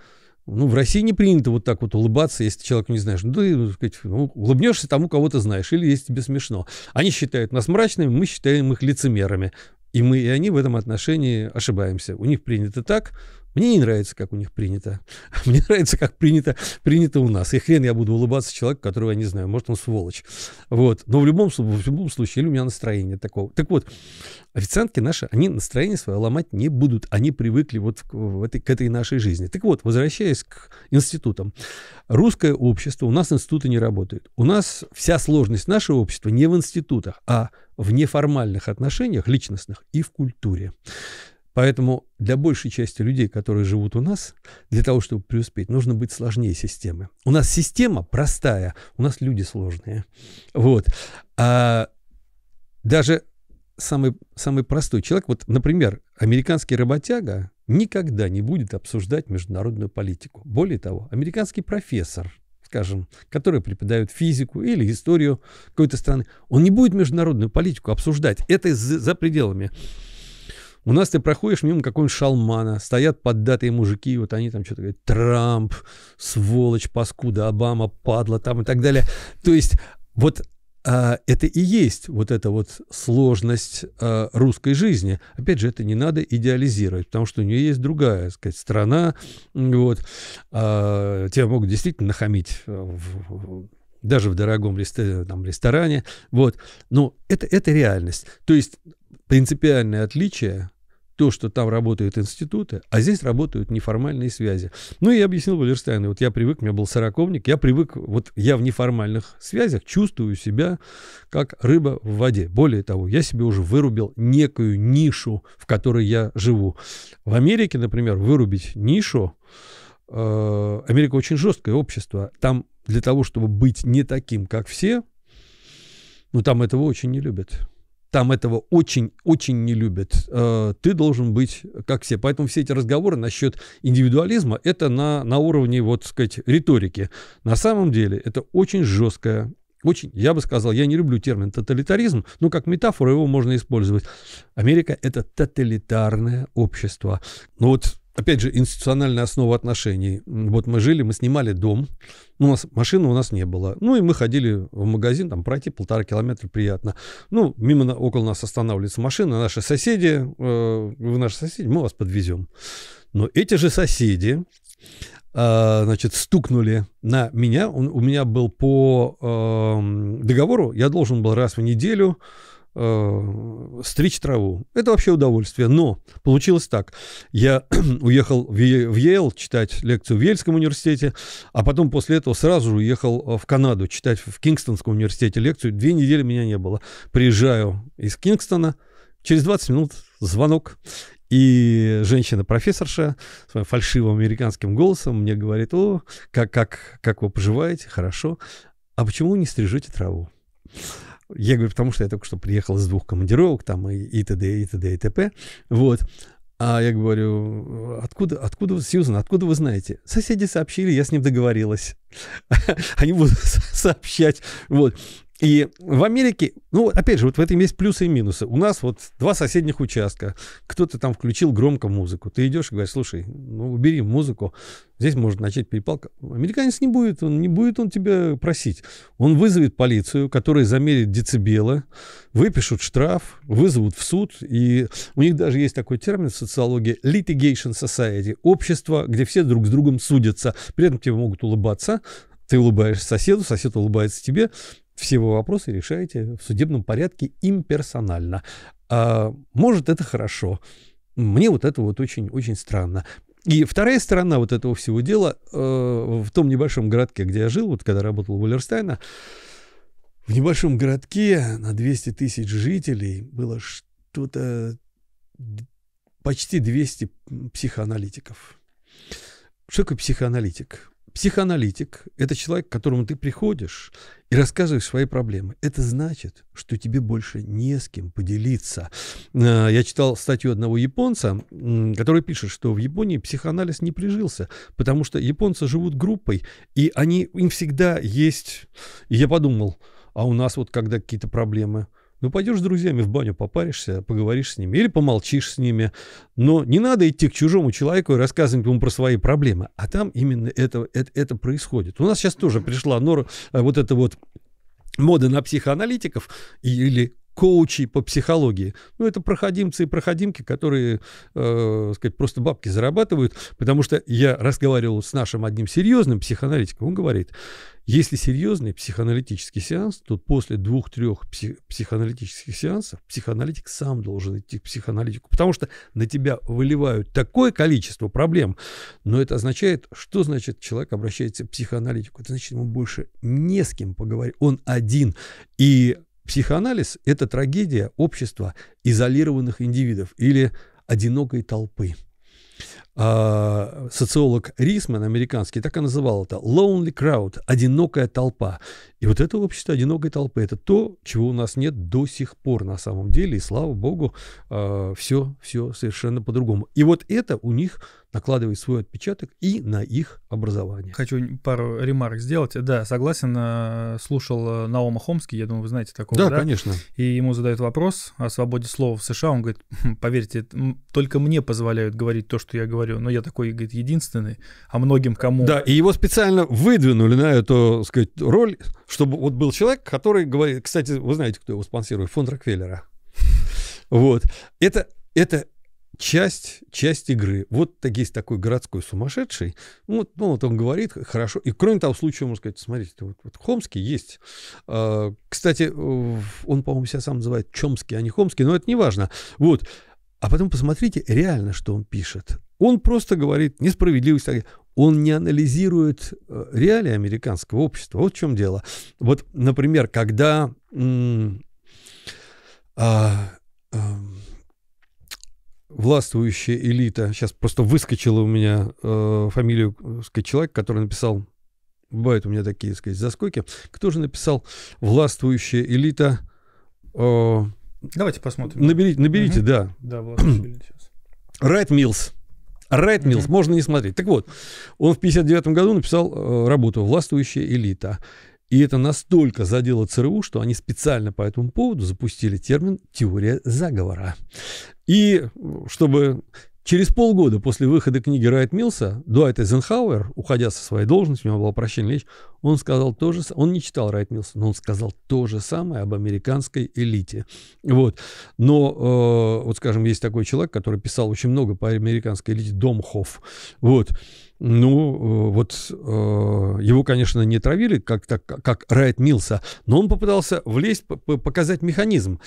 Ну, в России не принято вот так вот улыбаться, если человек не знаешь. Ну, ты ну, сказать, ну, улыбнешься тому, кого ты знаешь, или если тебе смешно. Они считают нас мрачными, мы считаем их лицемерами. И мы, и они в этом отношении ошибаемся. У них принято так, мне не нравится, как у них принято. <laughs> Мне нравится, как принято, принято у нас. И хрен я буду улыбаться человеку, которого я не знаю. Может, он сволочь. Вот. Но в любом, в любом случае, или у меня настроение такого. Так вот, официантки наши, они настроение свое ломать не будут. Они привыкли вот к, в этой, к этой нашей жизни. Так вот, возвращаясь к институтам. Русское общество, у нас институты не работают. У нас вся сложность нашего общества не в институтах, а в неформальных отношениях личностных и в культуре. Поэтому для большей части людей, которые живут у нас, для того, чтобы преуспеть, нужно быть сложнее системы. У нас система простая, у нас люди сложные. Вот. А даже самый, самый простой человек, вот, например, американский работяга никогда не будет обсуждать международную политику. Более того, американский профессор, скажем, который преподает физику или историю какой-то страны, он не будет международную политику обсуждать. Это за пределами у нас ты проходишь мимо какого-нибудь шалмана, стоят поддатые мужики, вот они там что-то говорят, Трамп, сволочь, паскуда, Обама, падла там и так далее. То есть вот а, это и есть вот эта вот сложность а, русской жизни. Опять же, это не надо идеализировать, потому что у нее есть другая, так сказать, страна. Вот, а, тебя могут действительно нахамить в, даже в дорогом там, ресторане. Вот. Но это, это реальность. То есть принципиальное отличие то, что там работают институты, а здесь работают неформальные связи. Ну, я объяснил Валерстайну, вот я привык, у меня был сороковник, я привык, вот я в неформальных связях чувствую себя как рыба в воде. Более того, я себе уже вырубил некую нишу, в которой я живу. В Америке, например, вырубить нишу, э, Америка очень жесткое общество, там для того, чтобы быть не таким, как все, ну, там этого очень не любят там этого очень-очень не любят. Э, ты должен быть как все. Поэтому все эти разговоры насчет индивидуализма, это на, на уровне, вот сказать, риторики. На самом деле это очень жесткая очень, я бы сказал, я не люблю термин тоталитаризм, но как метафору его можно использовать. Америка – это тоталитарное общество. Ну вот, опять же, институциональная основа отношений. Вот мы жили, мы снимали дом, ну, у нас машины у нас не было. Ну, и мы ходили в магазин, там пройти полтора километра приятно. Ну, мимо, на, около нас останавливается машина, наши соседи, э, вы наши соседи, мы вас подвезем. Но эти же соседи, э, значит, стукнули на меня. Он, у меня был по э, договору, я должен был раз в неделю э, стричь траву. Это вообще удовольствие. Но получилось так. Я <clears throat> уехал в, е- в Йейл читать лекцию в Ельском университете, а потом после этого сразу же уехал э, в Канаду читать в Кингстонском университете лекцию. Две недели меня не было. Приезжаю из Кингстона, через 20 минут звонок. И женщина-профессорша своим фальшивым американским голосом мне говорит, о, как, как, как вы поживаете, хорошо, а почему вы не стрижете траву? Я говорю, потому что я только что приехал из двух командировок, там и, и т.д., и т.д., и т.п. Вот. А я говорю, откуда, откуда, Сьюзан, откуда вы знаете? Соседи сообщили, я с ним договорилась. <laughs> Они будут <laughs> сообщать. Вот. И в Америке, ну, опять же, вот в этом есть плюсы и минусы. У нас вот два соседних участка. Кто-то там включил громко музыку. Ты идешь и говоришь, слушай, ну, убери музыку. Здесь может начать перепалка. Американец не будет, он не будет он тебя просить. Он вызовет полицию, которая замерит децибелы, выпишут штраф, вызовут в суд. И у них даже есть такой термин в социологии litigation society. Общество, где все друг с другом судятся. При этом тебе могут улыбаться, ты улыбаешься соседу, сосед улыбается тебе, все вы вопросы решаете в судебном порядке имперсонально. А, может, это хорошо. Мне вот это вот очень-очень странно. И вторая сторона вот этого всего дела э, в том небольшом городке, где я жил, вот когда работал у Валерстайна, в небольшом городке на 200 тысяч жителей было что-то почти 200 психоаналитиков. Что такое психоаналитик? Психоаналитик – это человек, к которому ты приходишь и рассказываешь свои проблемы. Это значит, что тебе больше не с кем поделиться. Э, я читал статью одного японца, который пишет, что в Японии психоанализ не прижился, потому что японцы живут группой, и они, им всегда есть... И я подумал, а у нас вот когда какие-то проблемы – ну, пойдешь с друзьями в баню попаришься, поговоришь с ними или помолчишь с ними. Но не надо идти к чужому человеку и рассказывать ему про свои проблемы. А там именно это, это, это происходит. У нас сейчас тоже пришла нора, э, вот это вот мода на психоаналитиков или коучей по психологии. Ну, это проходимцы и проходимки, которые, э, сказать, просто бабки зарабатывают, потому что я разговаривал с нашим одним серьезным психоаналитиком, он говорит, если серьезный психоаналитический сеанс, то после двух-трех псих психоаналитических сеансов психоаналитик сам должен идти к психоаналитику, потому что на тебя выливают такое количество проблем, но это означает, что значит человек обращается к психоаналитику, это значит ему больше не с кем поговорить, он один, и Психоанализ – это трагедия общества изолированных индивидов или одинокой толпы. А, социолог Рисман, американский, так и называл это – lonely crowd – одинокая толпа. И вот это общество одинокой толпы, это то, чего у нас нет до сих пор на самом деле, и слава богу, э, а, все, все совершенно по-другому. И вот это у них накладывает свой отпечаток и на их образование. Хочу пару ремарок сделать. Да, согласен, э, слушал э, Наома Хомский, я думаю, вы знаете такого. Да, да? конечно. И ему задают вопрос о свободе слова в США, он говорит, «Хм, поверьте, только мне позволяют говорить то, что я говорю, но я такой, говорит, единственный, а многим кому... Да, и его специально выдвинули на эту, сказать, роль, чтобы вот был человек, который говорит, кстати, вы знаете, кто его спонсирует, фонд Рокфеллера. <laughs> Вот. Это, это часть, часть игры. Вот так, есть такой городской сумасшедший. Ну, вот, ну, вот он говорит, хорошо. И кроме того, в можно сказать, смотрите, вот, вот Хомский есть. А, э, кстати, он, по-моему, себя сам называет Чомский, а не Хомский, но это не важно. Вот. А потом посмотрите реально, что он пишет. Он просто говорит несправедливость он не анализирует э, реалии американского общества. Вот в чем дело. Вот, например, когда а, а, властвующая элита, сейчас просто выскочила у меня э, фамилию э, сказать, человека, который написал, бывают у меня такие, сказать, заскоки, кто же написал «властвующая элита»? Э, Давайте посмотрим. Наберите, наберите угу. да. Да, властвующая элита сейчас. Райт Милс. Райт Милс mm-hmm. можно не смотреть. Так вот, он в 59 году написал э, работу «Властвующая элита». И это настолько задело ЦРУ, что они специально по этому поводу запустили термин «теория заговора». И чтобы Через полгода после выхода книги Райт Милса, Дуайт Эйзенхауэр, уходя со своей должности, у него была прощальная речь, он сказал то же Он не читал Райт Милса, но он сказал то же самое об американской элите. Вот. Но, э, вот скажем, есть такой человек, который писал очень много по американской элите, Домхоф. Вот. Ну, э, вот э, его, конечно, не травили, как, так, как Райт Милса, но он попытался влезть, показать механизм.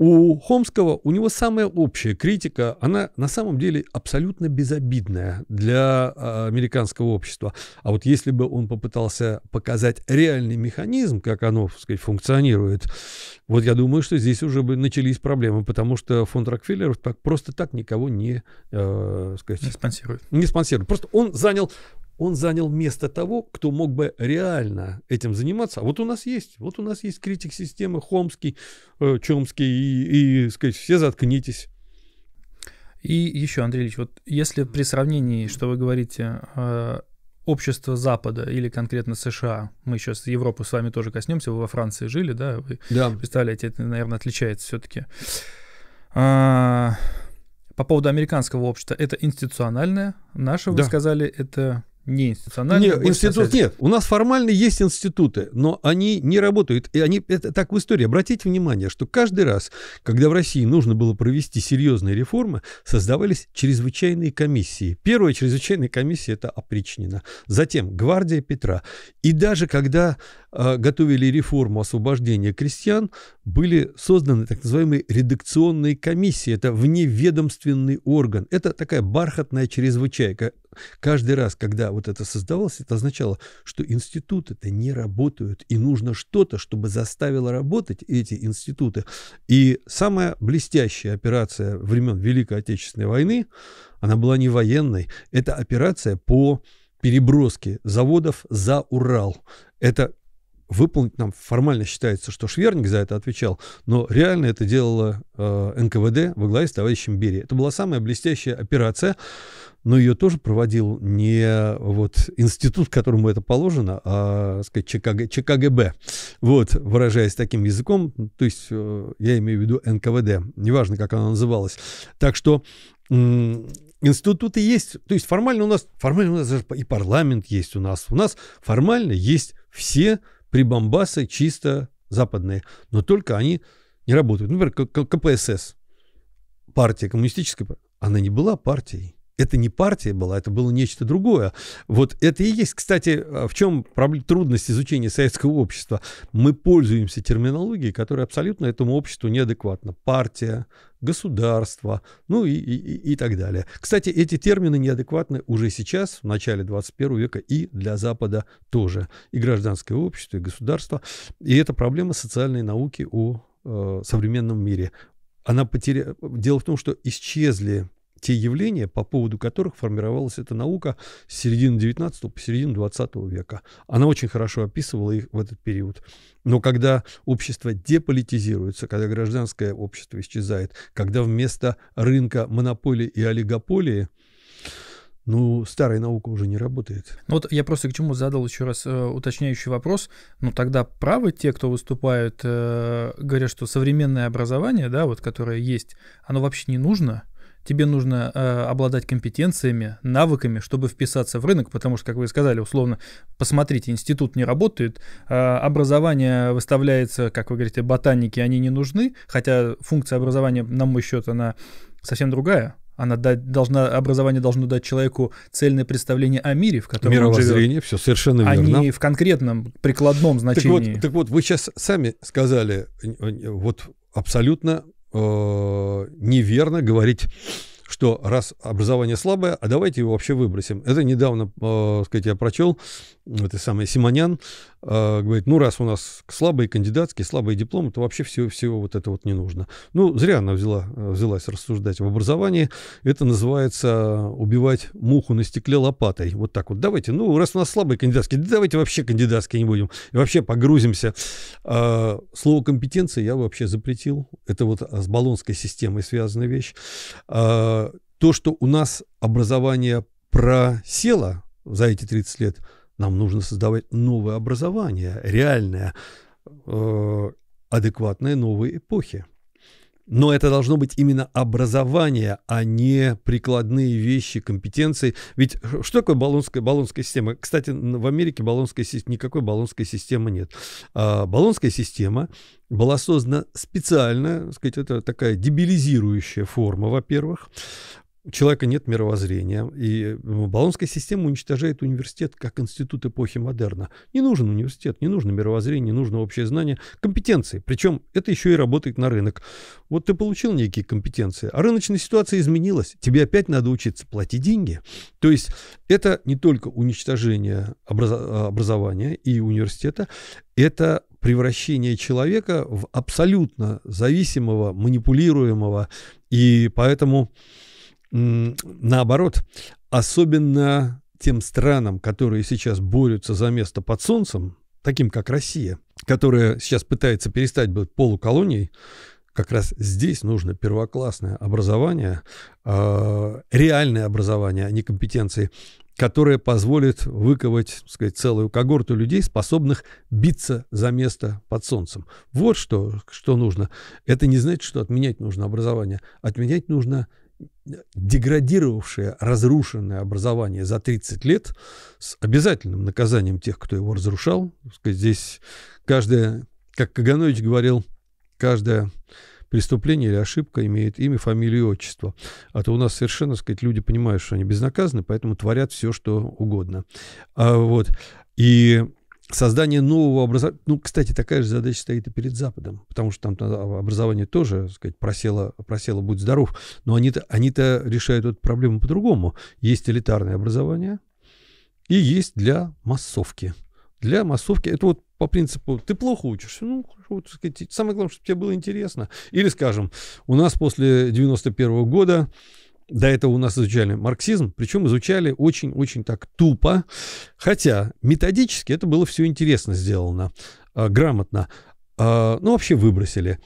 У Хомского, у него самая общая критика, она на самом деле абсолютно безобидная для а, американского общества. А вот если бы он попытался показать реальный механизм, как оно, так сказать, функционирует, вот я думаю, что здесь уже бы начались проблемы, потому что фонд Рокфеллер так, просто так никого не, э, сказать, не спонсирует. Не спонсирует. Просто он занял он занял место того, кто мог бы реально этим заниматься. А вот у нас есть, вот у нас есть критик системы Хомский, э, Чомский и, и сказать, все заткнитесь. И еще, Андрей Ильич, вот если при сравнении, что вы говорите, э, общество Запада или конкретно США, мы сейчас Европу с вами тоже коснемся, вы во Франции жили, да, вы да. представляете, это, наверное, отличается все-таки. А, по поводу американского общества, это институциональное, наше, да. вы сказали, это не институциональные. Нет, институт, нет, у нас формально есть институты, но они не работают. И они, это так в истории. Обратите внимание, что каждый раз, когда в России нужно было провести серьезные реформы, создавались чрезвычайные комиссии. Первая чрезвычайная комиссия – это опричнина. Затем гвардия Петра. И даже когда э, готовили реформу освобождения крестьян, были созданы так называемые редакционные комиссии. Это вневедомственный орган. Это такая бархатная чрезвычайка, каждый раз, когда вот это создавалось, это означало, что институты-то не работают, и нужно что-то, чтобы заставило работать эти институты. И самая блестящая операция времен Великой Отечественной войны, она была не военной, это операция по переброске заводов за Урал. Это выполнить нам формально считается, что Шверник за это отвечал, но реально это делало э, НКВД во главе с товарищем Берия. Это была самая блестящая операция, но ее тоже проводил не вот институт, которому это положено, а, сказать, ЧКГ, ЧКГБ, вот, выражаясь таким языком, то есть э, я имею в виду НКВД, неважно, как она называлась. Так что институты есть, то есть формально у нас, формально у нас даже и парламент есть у нас, у нас формально есть все прибамбасы чисто западные, но только они не работают. Например, КПСС, партия коммунистическая, она не была партией это не партия была, это было нечто другое. Вот это и есть, кстати, а, в чем трудность изучения советского общества. Мы пользуемся терминологией, которая абсолютно этому обществу неадекватна. Партия, государство, ну и, и, и так далее. Кстати, эти термины неадекватны уже сейчас, в начале 21 века, и для Запада тоже. И гражданское общество, и государство. И это проблема социальной науки о э, современном мире. Она потеря... Дело в том, что исчезли те явления, по поводу которых формировалась эта наука с середины 19 по середину 20 века. Она очень хорошо описывала их в этот период. Но когда общество деполитизируется, когда гражданское общество исчезает, когда вместо рынка монополии и олигополии ну, старая наука уже не работает. Ну, вот я просто к чему задал еще раз э, уточняющий вопрос. Ну, тогда правы те, кто выступают, э, говорят, что современное образование, да, вот которое есть, оно вообще не нужно – тебе нужно э, обладать компетенциями, навыками, чтобы вписаться в рынок, потому что, как вы сказали, условно, посмотрите, институт не работает, э, образование выставляется, как вы говорите, ботаники, они не нужны, хотя функция образования, на мой счет, она совсем другая. Она дать, должна, образование должно дать человеку цельное представление о мире, в котором Мировоззрение, он все совершенно верно. А не в конкретном прикладном значении. Так вот, так вот, вы сейчас сами сказали э, вот абсолютно э, неверно говорить что раз образование слабое, а давайте его вообще выбросим. Это недавно, э, сказать, я прочел, это самый Симонян а, говорит, ну раз у нас слабые кандидатские, слабые дипломы, то вообще всего, всего вот это вот не нужно. Ну, зря она взяла, взялась рассуждать в образовании. Это называется убивать муху на стекле лопатой. Вот так вот. Давайте, ну раз у нас слабые кандидатские, да давайте вообще кандидатские не будем. И вообще погрузимся. Э, слово компетенция я вообще запретил. Это вот с баллонской системой связанная вещь. Э, то, что у нас образование просело за эти 30 лет – нам нужно создавать новое образование, реальное, э, адекватное новой эпохи. Но это должно быть именно образование, а не прикладные вещи, компетенции. Ведь э, что такое баллонская, баллонская система? Кстати, в Америке баллонская, никакой баллонской системы нет. А баллонская система была создана специально, так сказать, это такая дебилизирующая форма, во-первых у человека нет мировоззрения, и э, Болонская система уничтожает университет как институт эпохи модерна. Не нужен университет, не нужно мировоззрение, не нужно общее знание, компетенции. Причем это еще и работает на рынок. Вот ты получил некие компетенции, а рыночная ситуация изменилась, тебе опять надо учиться, платить деньги. То есть это не только уничтожение образ... Э, образования и университета, это превращение человека в абсолютно зависимого, манипулируемого, и поэтому наоборот, особенно тем странам, которые сейчас борются за место под солнцем, таким как Россия, которая сейчас пытается перестать быть полуколонией, как раз здесь нужно первоклассное образование, а, реальное образование, а не компетенции, которое позволит выковать так сказать, целую когорту людей, способных биться за место под солнцем. Вот что, что нужно. Это не значит, что отменять нужно образование. Отменять нужно деградировавшее, разрушенное образование за 30 лет с обязательным наказанием тех, кто его разрушал. Здесь каждое, как Каганович говорил, каждое преступление или ошибка имеет имя, фамилию и отчество. А то у нас совершенно, так сказать, люди понимают, что они безнаказаны, поэтому творят все, что угодно. А вот. И создание нового образования. Ну, кстати, такая же задача стоит и перед Западом, потому что там образование тоже, так сказать, просело, просело будь здоров, но они-то они -то решают эту проблему по-другому. Есть элитарное образование и есть для массовки. Для массовки это вот по принципу ты плохо учишься, ну, вот, сказать, самое главное, чтобы тебе было интересно. Или, скажем, у нас после 91 -го года до этого у нас изучали марксизм, причем изучали очень-очень так тупо, хотя методически это было все интересно сделано, а, грамотно, а, ну вообще выбросили.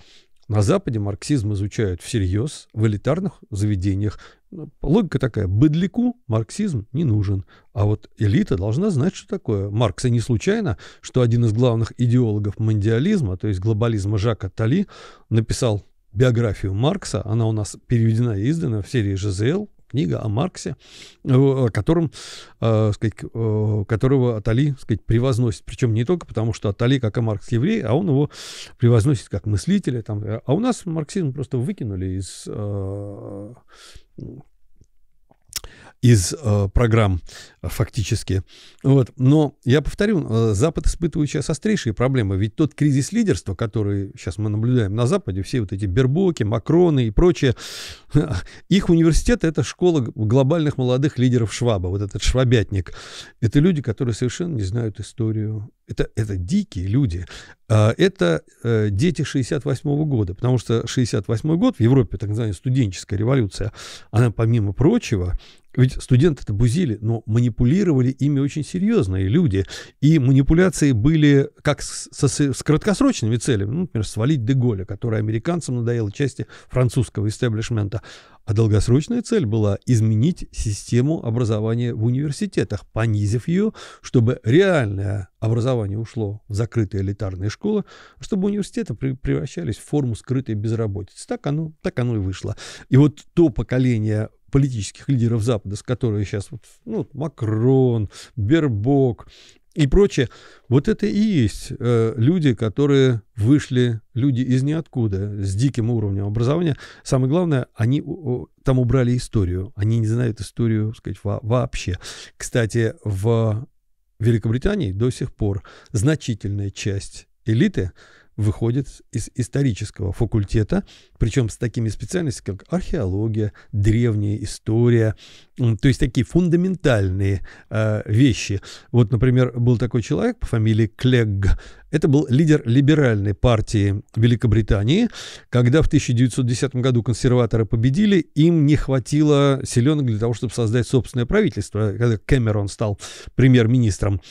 На Западе марксизм изучают всерьез, в элитарных заведениях. Ну, логика такая, быдляку марксизм не нужен. А вот элита должна знать, что такое Маркс. И не случайно, что один из главных идеологов мандиализма, то есть глобализма Жака Тали, написал биографию Маркса, она у нас переведена и издана в серии ЖЗЛ, книга о Марксе, э, о котором, э, сказать, э, которого Атали сказать, превозносит. Причем не только потому, что Атали, как и Маркс, еврей, а он его превозносит как мыслителя. Там. Э, а у нас марксизм просто выкинули из э, из э, программ э, фактически. Вот. Но я повторю, э, Запад испытывает сейчас острейшие проблемы. Ведь тот кризис лидерства, который сейчас мы наблюдаем на Западе, все вот эти Бербоки, Макроны и прочее, <laughs> их университет – это школа глобальных молодых лидеров Шваба, вот этот швабятник. Это люди, которые совершенно не знают историю. Это, это дикие люди. А, это э, дети 68 -го года, потому что 68 год в Европе, так называемая студенческая революция, она, помимо прочего, ведь студенты это бузили, но манипулировали ими очень серьезные люди. И манипуляции были как с, с, с краткосрочными целями, ну, например, свалить Деголя, который американцам надоел части французского истеблишмента, а долгосрочная цель была изменить систему образования в университетах, понизив ее, чтобы реальное образование ушло в закрытые элитарные школы, чтобы университеты превращались в форму скрытой безработицы. Так оно, так оно и вышло. И вот то поколение политических лидеров Запада, с которыми сейчас вот, ну, Макрон, Бербок, и прочее. Вот это и есть э, люди, которые вышли, люди из ниоткуда, с диким уровнем образования. Самое главное, они о, там убрали историю. Они не знают историю, сказать, во, вообще. Кстати, в Великобритании до сих пор значительная часть элиты выходят из исторического факультета, причем с такими специальностями, как археология, древняя история, то есть такие фундаментальные э, вещи. Вот, например, был такой человек по фамилии Клегг, это был лидер либеральной партии Великобритании. Когда в 1910 году консерваторы победили, им не хватило силенок для того, чтобы создать собственное правительство, когда Кэмерон стал премьер-министром.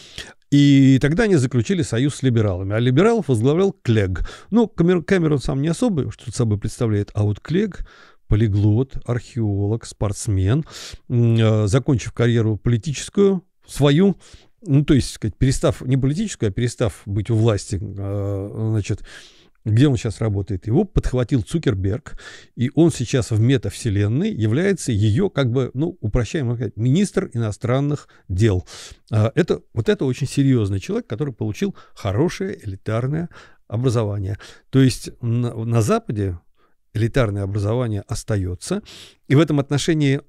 И тогда они заключили союз с либералами. А либералов возглавлял Клег. Ну, Кэмерон сам не особо что-то собой представляет, а вот Клег полиглот, археолог, спортсмен, э, закончив карьеру политическую свою, ну, то есть, сказать, перестав, не политическую, а перестав быть у власти, э, значит, где он сейчас работает, его подхватил Цукерберг, и он сейчас в метавселенной является ее, как бы, ну, упрощаем сказать, министр иностранных дел. А, это, вот это очень серьезный человек, который получил хорошее элитарное образование. То есть на, на Западе элитарное образование остается, и в этом отношении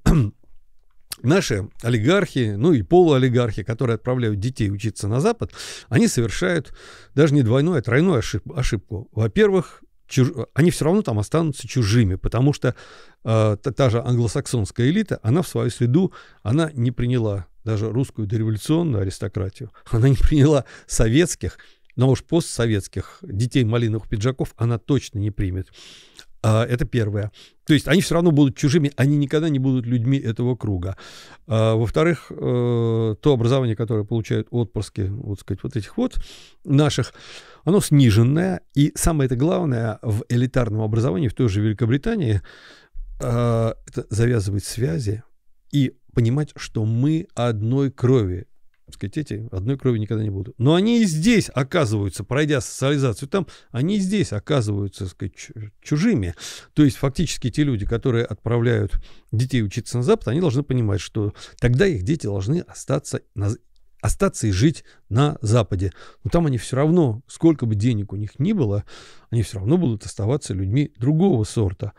наши олигархи, ну и полуолигархи, которые отправляют детей учиться на Запад, они совершают даже не двойную, а тройную ошиб ошибку. Во-первых, чуж... они все равно там останутся чужими, потому что э, та, та же англосаксонская элита, она в свою среду, она не приняла даже русскую дореволюционную аристократию, она не приняла советских, но уж постсоветских детей малиновых пиджаков она точно не примет. А, это первое. То есть они все равно будут чужими, они никогда не будут людьми этого круга. А, во-вторых, э, то образование, которое получают отпрыски вот, сказать, вот этих вот наших, оно сниженное. И самое это главное, в элитарном образовании в той же Великобритании э, это завязывать связи и понимать, что мы одной крови сказать, эти одной крови никогда не будут. Но они и здесь оказываются, пройдя социализацию там, они и здесь оказываются, сказать, чужими. То есть фактически те люди, которые отправляют детей учиться на Запад, они должны понимать, что тогда их дети должны остаться на остаться и жить на Западе. Но там они все равно, сколько бы денег у них ни было, они все равно будут оставаться людьми другого сорта.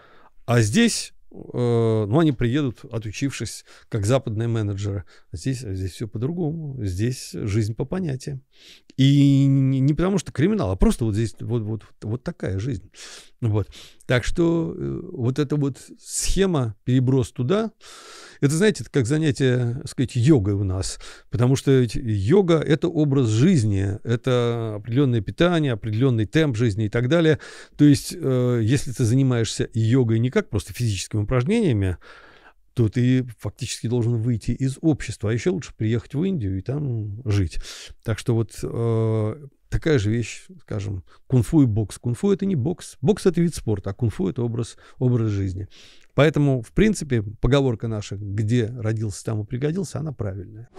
А здесь ну, они приедут, отучившись, как западные менеджеры. Здесь, здесь все по-другому. Здесь жизнь по понятиям. И не потому что криминал, а просто вот здесь вот, вот, вот такая жизнь. Вот. Так что э, вот эта вот схема переброс туда, это, знаете, как занятие, так сказать, йогой у нас. Потому что ведь йога – это образ жизни, это определенное питание, определенный темп жизни и так далее. То есть, э, если ты занимаешься йогой не как просто физическими упражнениями, то ты фактически должен выйти из общества. А еще лучше приехать в Индию и там жить. Так что вот э, такая же вещь, скажем, кунг-фу и бокс. Кунг-фу это не бокс. Бокс это вид спорта, а кунг-фу это образ, образ жизни. Поэтому, в принципе, поговорка наша, где родился, там и пригодился, она правильная.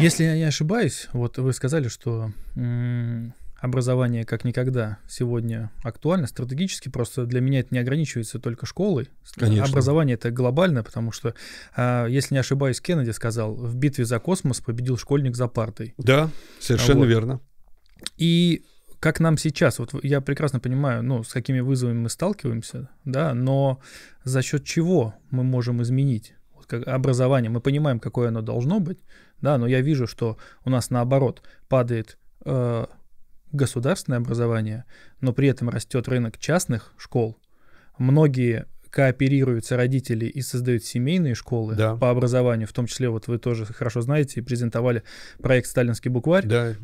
Если я не ошибаюсь, вот вы сказали, что м- образование как никогда сегодня актуально стратегически. Просто для меня это не ограничивается только школой. Конечно. Образование это глобально, потому что, а, если не ошибаюсь, Кеннеди сказал, в битве за космос победил школьник за партой. Да, совершенно вот. верно. И как нам сейчас, вот я прекрасно понимаю, ну, с какими вызовами мы сталкиваемся, да, но за счет чего мы можем изменить как образование? Мы понимаем, какое оно должно быть, да, но я вижу, что у нас наоборот падает э, государственное образование, но при этом растет рынок частных школ. Многие кооперируются родители и создают семейные школы да. по образованию, в том числе, вот вы тоже хорошо знаете, презентовали проект «Сталинский букварь», да.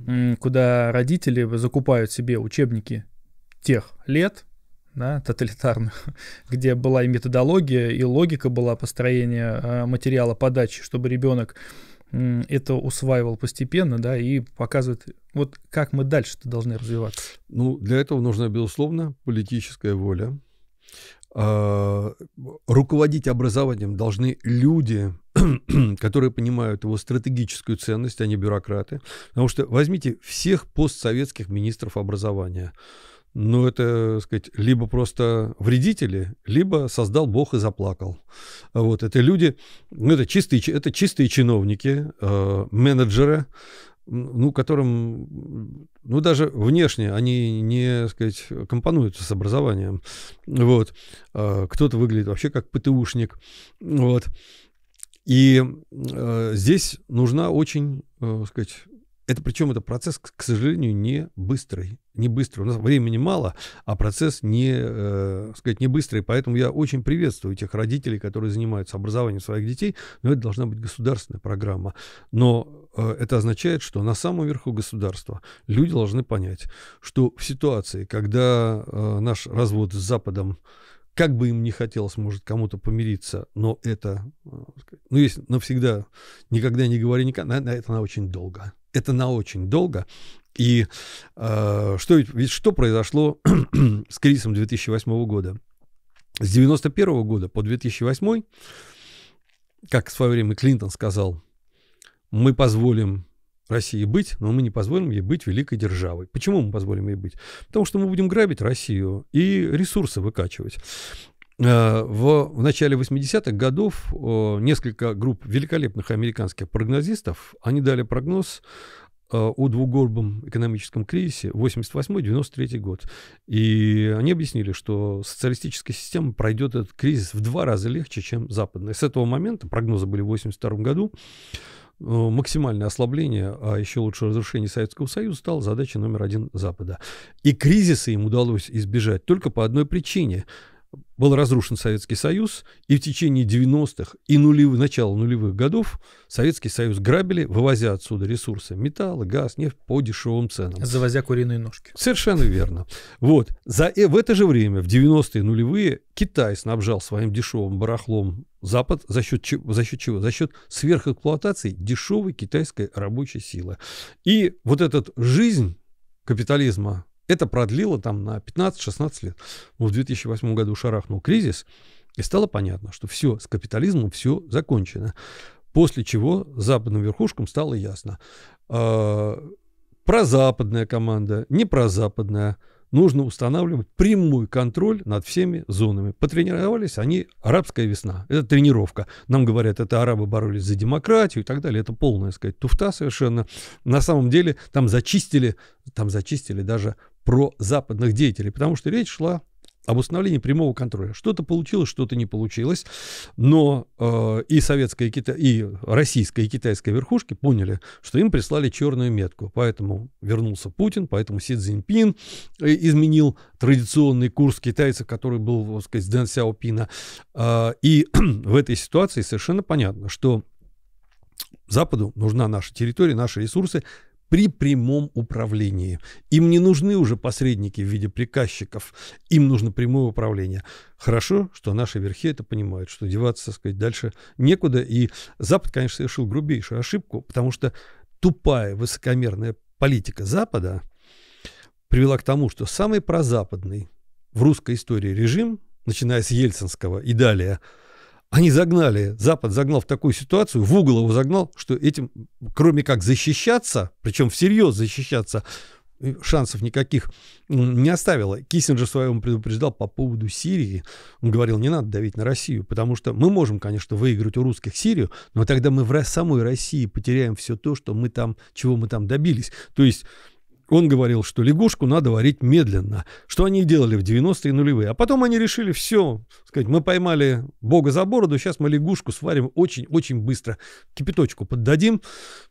куда родители закупают себе учебники тех лет, да, тоталитарных, <laughs> где была и методология, и логика была построения э, материала подачи, чтобы ребенок это усваивал постепенно, да, и показывает, вот как мы дальше-то должны развиваться. Ну, для этого нужна, безусловно, политическая воля. А, руководить образованием должны люди, <clears throat> которые понимают его стратегическую ценность, а не бюрократы. Потому что возьмите всех постсоветских министров образования ну, это, так сказать, либо просто вредители, либо создал Бог и заплакал. Вот, это люди, ну, это чистые, это чистые чиновники, э, менеджеры, ну, которым, ну, даже внешне они не, сказать, компонуются с образованием. Вот. Э, кто-то выглядит вообще как ПТУшник. Вот. И э, здесь нужна очень, э, сказать, это причем это процесс, к сожалению, не быстрый не быстро У нас времени мало, а процесс не, э, сказать, не быстрый. Поэтому я очень приветствую тех родителей, которые занимаются образованием своих детей. Но это должна быть государственная программа. Но э, это означает, что на самом верху государства люди должны понять, что в ситуации, когда э, наш развод с Западом как бы им не хотелось, может, кому-то помириться, но это, э, ну, есть навсегда, никогда не говори никогда, на, на это на очень долго. Это на очень долго, и э, что, ведь, что произошло <clears throat> с кризисом 2008 года? С 91 года по 2008, как в свое время Клинтон сказал, мы позволим России быть, но мы не позволим ей быть великой державой. Почему мы позволим ей быть? Потому что мы будем грабить Россию и ресурсы выкачивать. Э, в, в начале 80-х годов э, несколько групп великолепных американских прогнозистов, они дали прогноз Э, о двугорбом экономическом кризисе 88-93 год. И они объяснили, что социалистическая система пройдет этот кризис в два раза легче, чем западная. С этого момента, прогнозы были в 82 году, э, максимальное ослабление, а еще лучше разрушение Советского Союза стало задачей номер один Запада. И кризисы им удалось избежать только по одной причине – был разрушен Советский Союз, и в течение 90-х и нулевых, начала нулевых годов Советский Союз грабили, вывозя отсюда ресурсы, металл, газ, нефть по дешевым ценам. Завозя куриные ножки. Совершенно верно. Вот. За, э, в это же время, в 90-е нулевые, Китай снабжал своим дешевым барахлом Запад за счет, за счет чего? За счет сверхэксплуатации дешевой китайской рабочей силы. И вот эта жизнь капитализма это продлило там на 15-16 лет. Но в 2008 году шарахнул кризис, и стало понятно, что все, с капитализмом все закончено. После чего западным верхушкам стало ясно. Э, а, прозападная команда, не прозападная. Нужно устанавливать прямой контроль над всеми зонами. Потренировались они арабская весна. Это тренировка. Нам говорят, это арабы боролись за демократию и так далее. Это полная, сказать, туфта совершенно. На самом деле там зачистили, там зачистили даже про западных деятелей, потому что речь шла об установлении прямого контроля. Что-то получилось, что-то не получилось, но э, и советская, и, кита... и российская, и китайская верхушки поняли, что им прислали черную метку, поэтому вернулся Путин, поэтому Си Цзиньпин э, изменил традиционный курс китайцев, который был, так сказать, с Дэн Сяопина. Э, и <clears throat> в этой ситуации совершенно понятно, что Западу нужна наша территория, наши ресурсы, при прямом управлении. Им не нужны уже посредники в виде приказчиков, им нужно прямое управление. Хорошо, что наши верхи это понимают, что деваться, так сказать, дальше некуда. И Запад, конечно, совершил грубейшую ошибку, потому что тупая высокомерная политика Запада привела к тому, что самый прозападный в русской истории режим, начиная с Ельцинского и далее – они загнали, Запад загнал в такую ситуацию, в угол его загнал, что этим, кроме как защищаться, причем всерьез защищаться, э, шансов никаких не оставило. Киссинджер в своем предупреждал по поводу Сирии. Он говорил, не надо давить на Россию, потому что мы можем, конечно, выиграть у русских Сирию, но тогда мы в самой России потеряем все то, что мы там, чего мы там добились. То есть он говорил, что лягушку надо варить медленно, что они делали в 90-е нулевые. А потом они решили, все, сказать, мы поймали бога за бороду, сейчас мы лягушку сварим очень-очень быстро. Кипяточку поддадим.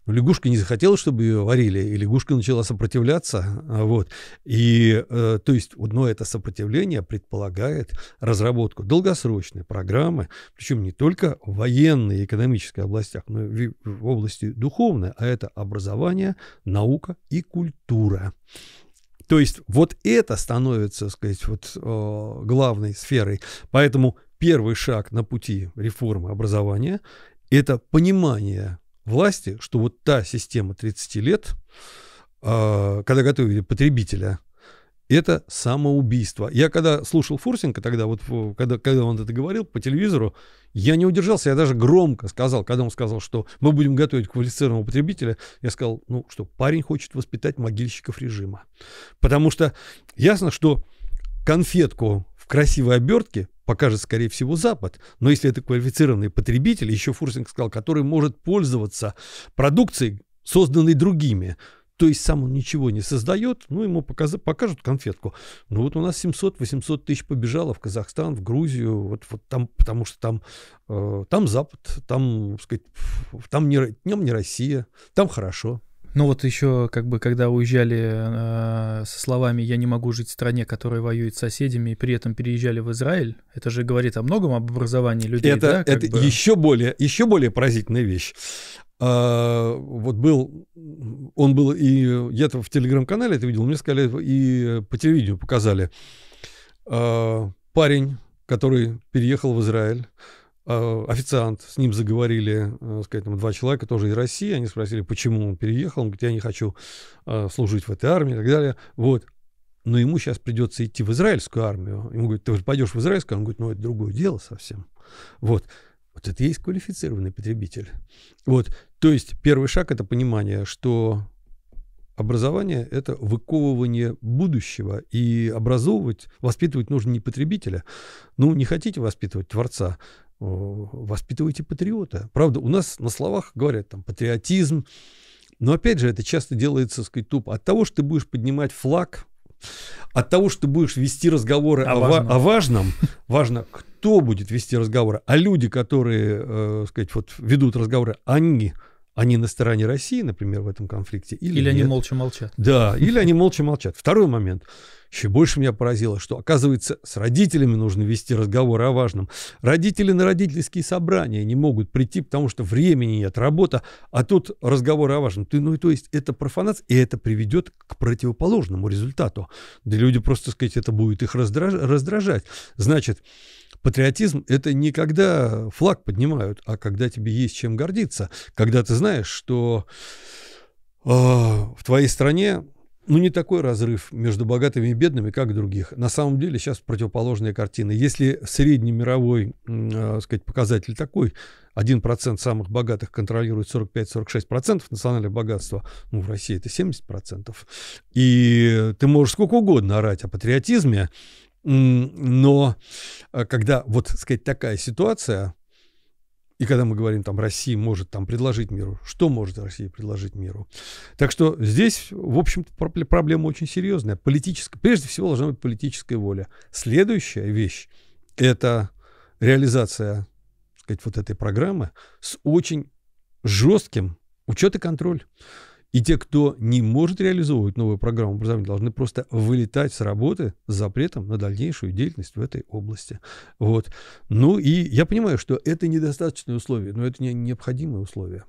лягушка не захотела, чтобы ее варили, и лягушка начала сопротивляться. А вот. И, э, то есть, одно это сопротивление предполагает разработку долгосрочной программы, причем не только в военной и экономической областях, но и в области духовной, а это образование, наука и культура культура. То есть вот это становится, сказать, вот, э, главной сферой. Поэтому первый шаг на пути реформы образования – это понимание власти, что вот та система 30 лет, э, когда готовили потребителя – это самоубийство. Я когда слушал Фурсенко тогда, вот э, когда, когда он это говорил по телевизору, я не удержался, я даже громко сказал, когда он сказал, что мы будем готовить квалифицированного потребителя, я сказал, ну что, парень хочет воспитать могильщиков режима. Потому что ясно, что конфетку в красивой обертке покажет, скорее всего, Запад. Но если это квалифицированный потребитель, еще Фурсинг сказал, который может пользоваться продукцией, созданной другими, то есть сам он ничего не создает, ну, ему показ, покажут конфетку. Ну, вот у нас 700-800 тысяч побежало в Казахстан, в Грузию, вот, вот там, потому что там, э, там Запад, там, сказать, там не, там не Россия, там хорошо. Ну вот еще, как бы, когда уезжали э, со словами «я не могу жить в стране, которая воюет с соседями», и при этом переезжали в Израиль, это же говорит о многом об образовании людей, это, да? Это бы... еще, более, еще более поразительная вещь. А, вот был, он был и, я-то в телеграм-канале это видел, мне сказали, и по телевидению показали. А, парень, который переехал в Израиль, а, официант, с ним заговорили, э, сказать, там, два человека, тоже из России, они спросили, почему он переехал, он говорит, я не хочу а, служить в этой армии и так далее, вот, но ему сейчас придется идти в израильскую армию, ему говорят, ты пойдешь в израильскую, он говорит, ну, это другое дело совсем, вот, вот это и есть квалифицированный потребитель. Вот, то есть первый шаг – это понимание, что образование – это выковывание будущего. И образовывать, воспитывать нужно не потребителя. Ну, не хотите воспитывать творца, э, воспитывайте патриота. Правда, у нас на словах говорят там патриотизм, но опять же, это часто делается, сказать, тупо. От того, что ты будешь поднимать флаг, от того, что ты будешь вести разговоры о, о, важном. о важном, важно, кто будет вести разговоры? А люди, которые, э, сказать, вот ведут разговоры, они, они на стороне России, например, в этом конфликте, или Или нет? они молча молчат. Да, или они молча молчат. Второй момент. Еще больше меня поразило, что, оказывается, с родителями нужно вести разговоры о важном. Родители на родительские собрания не могут прийти, потому что времени нет, работа, а тут разговоры о важном. Ты, ну, то есть это профанация, и это приведет к противоположному результату. Да люди просто, сказать, это будет их раздраж... раздражать. Значит, Патриотизм – это не когда флаг поднимают, а когда тебе есть чем гордиться. Когда ты знаешь, что э, в твоей стране ну, не такой разрыв между богатыми и бедными, как других. На самом деле сейчас противоположная картина. Если средний мировой э, сказать, показатель такой, 1% самых богатых контролирует 45-46% национального богатства, ну, в России это 70%. И ты можешь сколько угодно орать о патриотизме, но э, когда вот, сказать, такая ситуация, и когда мы говорим, там, Россия может там предложить миру, что может Россия предложить миру? Так что здесь, в общем-то, проблема очень серьезная. Политическая, прежде всего, должна быть политическая воля. Следующая вещь – это реализация, сказать, вот этой программы с очень жестким учет и контроль. И те, кто не может реализовывать новую программу образования, должны просто вылетать с работы с запретом на дальнейшую деятельность в этой области. Вот. Ну и я понимаю, что это недостаточные условия, но это не необходимые условия.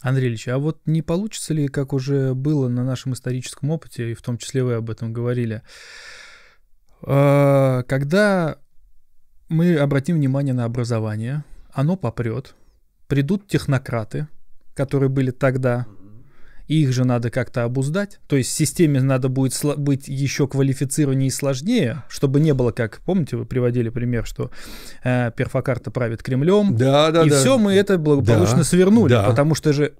Андрей Ильич, а вот не получится ли, как уже было на нашем историческом опыте, и в том числе вы об этом говорили, э, когда мы обратим внимание на образование, оно попрет, придут технократы, которые были тогда, их же надо как-то обуздать. То есть системе надо будет сло- быть еще квалифицированнее и сложнее, чтобы не было, как, помните, вы приводили пример, что э, перфокарта правит Кремлем. Да, да, и да. все, мы это благополучно да, свернули, да. потому что же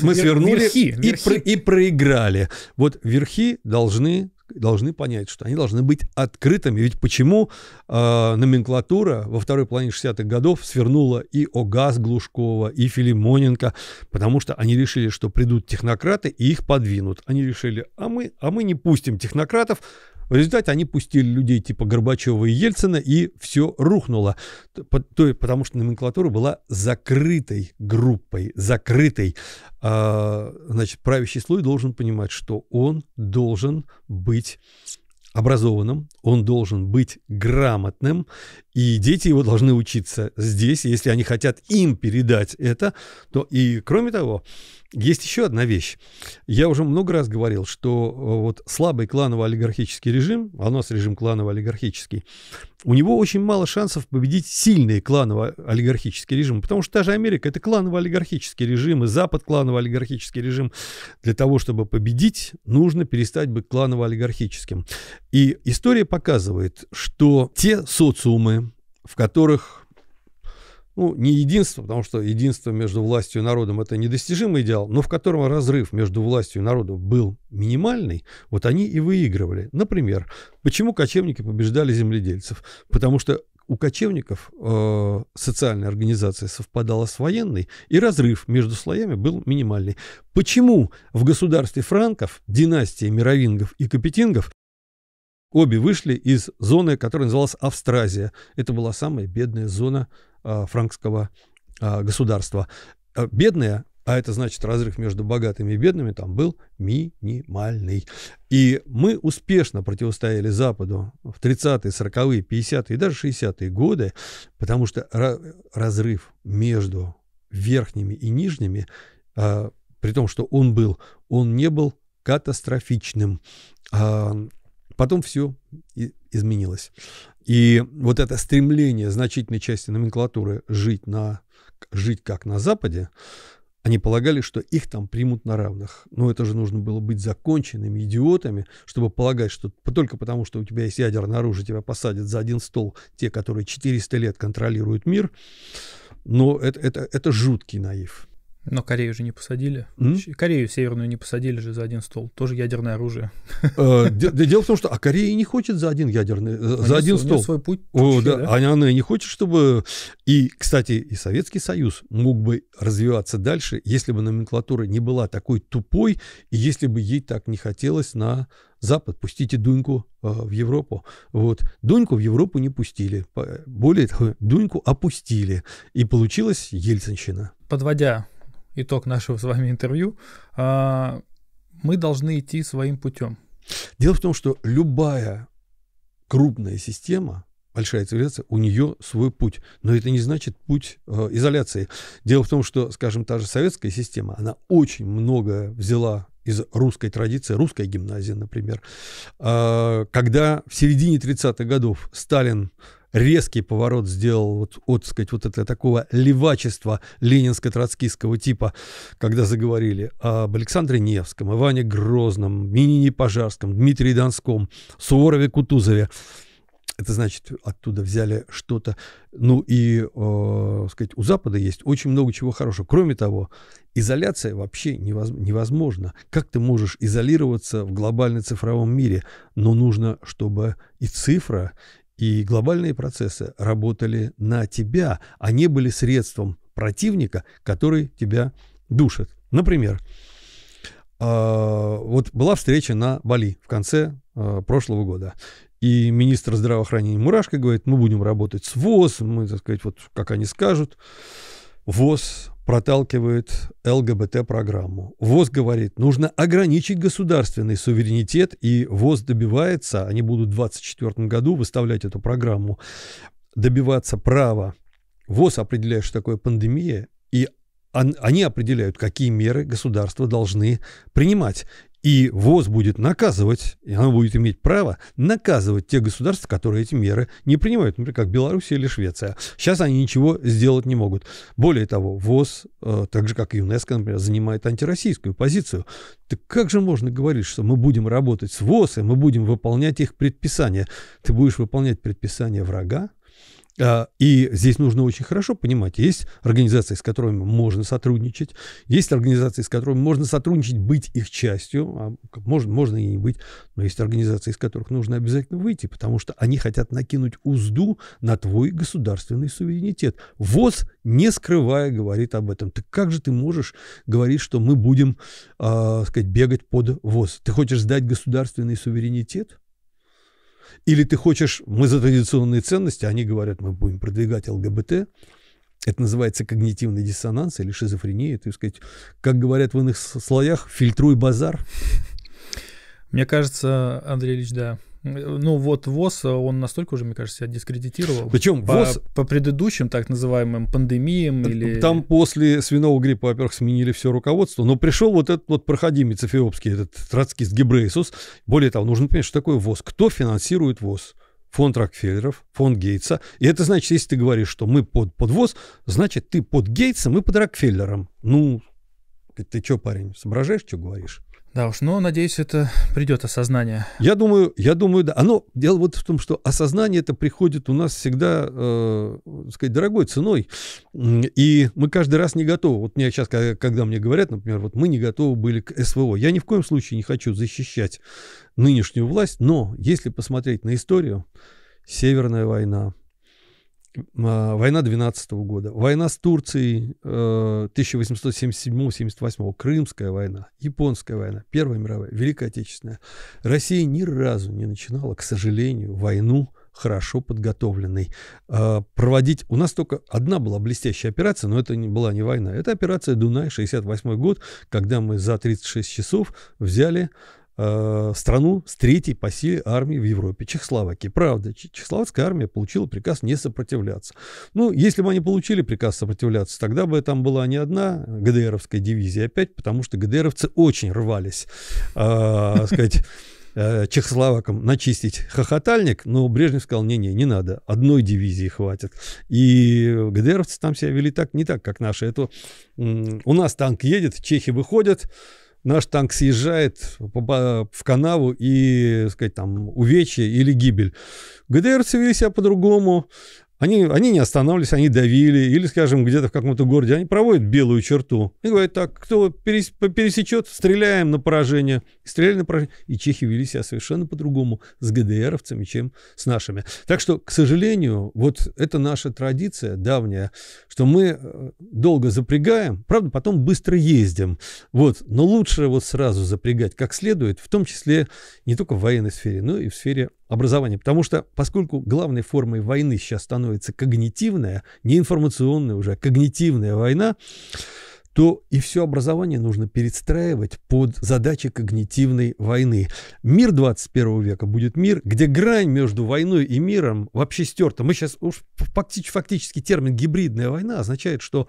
мы свернули верхи, и, верхи. Про- и проиграли. Вот верхи должны должны понять, что они должны быть открытыми. Ведь почему э, номенклатура во второй половине 60-х годов свернула и ОГАЗ Глушкова, и Филимоненко, потому что они решили, что придут технократы и их подвинут. Они решили, а мы, а мы не пустим технократов, в результате они пустили людей типа Горбачева и Ельцина, и все рухнуло, потому что номенклатура была закрытой группой, закрытой. А, значит, правящий слой должен понимать, что он должен быть образованным, он должен быть грамотным, и дети его должны учиться здесь, если они хотят им передать это. То и кроме того, есть еще одна вещь. Я уже много раз говорил, что э, вот слабый кланово-олигархический режим, а у нас режим кланово-олигархический, у него очень мало шансов победить сильный кланово-олигархический режим, потому что та же Америка – это кланово-олигархический режим, и Запад – кланово-олигархический режим. Для того, чтобы победить, нужно перестать быть кланово-олигархическим. И история показывает, что те социумы, в которых, ну, не единство, потому что единство между властью и народом – это недостижимый идеал, но в котором разрыв между властью и народом был минимальный, вот они и выигрывали. Например, почему кочевники побеждали земледельцев? Потому что у кочевников э, социальная организация совпадала с военной, и разрыв между слоями был минимальный. Почему в государстве франков, династии мировингов и капетингов Обе вышли из зоны, которая называлась Австразия. Это была самая бедная зона а, франкского а, государства. А, бедная, а это значит разрыв между богатыми и бедными, там был минимальный. И мы успешно противостояли Западу в 30-е, 40-е, 50-е и даже 60-е годы, потому что разрыв между верхними и нижними, а, при том, что он был, он не был катастрофичным. А, Потом все изменилось. И вот это стремление значительной части номенклатуры жить, на, жить как на Западе, они полагали, что их там примут на равных. Но это же нужно было быть законченными идиотами, чтобы полагать, что только потому, что у тебя есть ядерное оружие, тебя посадят за один стол те, которые 400 лет контролируют мир. Но это, это, это жуткий наив. Но Корею же не посадили. Mm? Корею Северную не посадили же за один стол. Тоже ядерное оружие. Э, дело в том, что а Корея не хочет за один ядерный, э, за один стол. свой путь. Она не хочет, чтобы... И, кстати, и Советский Союз мог бы развиваться дальше, если бы номенклатура не была такой тупой, и если бы ей так не хотелось на Запад, пустите Дуньку э, в Европу. Вот. Дуньку в Европу не пустили. Более того, Дуньку опустили. И получилась Ельцинщина. Подводя итог нашего с вами интервью, а, мы должны идти своим путем. Дело в том, что любая крупная система, большая цивилизация, у нее свой путь. Но это не значит путь э, изоляции. Дело в том, что, скажем, та же советская система, она очень много взяла из русской традиции, русская гимназия, например. Э, когда в середине 30-х годов Сталин резкий поворот сделал вот, от, сказать, вот это такого левачества ленинско-троцкистского типа, когда заговорили об Александре Невском, Иване Грозном, Минине Пожарском, Дмитрии Донском, Суворове Кутузове. Это значит, оттуда взяли что-то. Ну и, э, сказать, у Запада есть очень много чего хорошего. Кроме того, изоляция вообще невоз, невозможна. Как ты можешь изолироваться в глобальном цифровом мире? Но нужно, чтобы и цифра, и глобальные процессы работали на тебя, а не были средством противника, который тебя душит. Например, а, вот была встреча на Бали в конце а, прошлого года. И министр здравоохранения Мурашко говорит, мы будем работать с ВОЗ, мы, так сказать, вот как они скажут. ВОЗ проталкивает ЛГБТ-программу. ВОЗ говорит, нужно ограничить государственный суверенитет, и ВОЗ добивается, они будут в 2024 году выставлять эту программу, добиваться права. ВОЗ определяет, что такое пандемия, и они определяют, какие меры государства должны принимать. И ВОЗ будет наказывать, и она будет иметь право наказывать те государства, которые эти меры не принимают, например, как Белоруссия или Швеция. Сейчас они ничего сделать не могут. Более того, ВОЗ, э, так же как и ЮНЕСКО, например, занимает антироссийскую позицию. Так как же можно говорить, что мы будем работать с ВОЗ, и мы будем выполнять их предписания? Ты будешь выполнять предписания врага? А, и здесь нужно очень хорошо понимать, есть организации, с которыми можно сотрудничать, есть организации, с которыми можно сотрудничать, быть их частью, а можно, можно и не быть, но есть организации, из которых нужно обязательно выйти, потому что они хотят накинуть узду на твой государственный суверенитет. ВОЗ, не скрывая, говорит об этом. Так как же ты можешь говорить, что мы будем, э, сказать, бегать под ВОЗ? Ты хочешь сдать государственный суверенитет? Или ты хочешь, мы за традиционные ценности, они говорят, мы будем продвигать ЛГБТ, это называется когнитивный диссонанс или шизофрения. То есть, сказать, как говорят в иных слоях, фильтруй базар. Мне кажется, Андрей Ильич, да, ну вот ВОЗ, э, он настолько уже, мне кажется, себя дискредитировал. Причем по, ВОЗ... По предыдущим так называемым пандемиям или... Там после свиного гриппа, во-первых, сменили все руководство, но пришел вот этот вот проходимец эфиопский, этот троцкист Гебрейсус. Более того, нужно понимать, что такое ВОЗ. Кто финансирует ВОЗ? фонд Рокфеллеров, фонд Гейтса. И это значит, если ты говоришь, что мы под, под ВОЗ, значит, ты под Гейтсом и под Рокфеллером. Ну, ты что, парень, соображаешь, что говоришь? Да уж, но, надеюсь, это придет осознание. Я думаю, я думаю, да. Оно, дело вот в том, что осознание это приходит у нас всегда, э, сказать, дорогой ценой. И мы каждый раз не готовы. Вот мне сейчас, когда мне говорят, например, вот мы не готовы были к СВО. Я ни в коем случае не хочу защищать нынешнюю власть, но если посмотреть на историю, Северная война, а, война 12 года, война с Турцией 1877-78, э, Крымская война, Японская война, Первая мировая, Великая Отечественная. Россия ни разу не начинала, к сожалению, войну хорошо подготовленной. А, проводить... У нас только одна была блестящая операция, но это не была не война. Это операция Дунай, 68 год, когда мы за 36 часов взяли Э, страну с третьей по силе армии в Европе, Чехословакии. Правда, чехословацкая армия получила приказ не сопротивляться. Ну, если бы они получили приказ сопротивляться, тогда бы там была не одна ГДРовская дивизия опять, а потому что ГДРовцы очень рвались, э, сказать, э, чехословакам начистить хохотальник, но Брежнев сказал, не-не, не надо, одной дивизии хватит. И ГДРовцы там себя вели так, не так, как наши. Это у нас танк едет, чехи выходят, наш танк съезжает в канаву и, так сказать, там, увечье или гибель. ГДР вели себя по-другому, они, они не останавливались, они давили, или, скажем, где-то в каком-то городе, они проводят белую черту. И говорят так, кто пересечет, стреляем на поражение. И стреляли на поражение. И чехи вели себя совершенно по-другому с ГДРовцами, чем с нашими. Так что, к сожалению, вот это наша традиция давняя, что мы э, долго запрягаем, правда, потом быстро ездим. Вот, но лучше вот сразу запрягать как следует, в том числе не только в военной сфере, но и в сфере образование, Потому что, поскольку главной формой войны сейчас становится когнитивная, не информационная уже, а когнитивная война, то и все образование нужно перестраивать под задачи когнитивной войны. Мир 21 века будет мир, где грань между войной и миром вообще стерта. Мы сейчас уж фактически, фактически термин гибридная война означает, что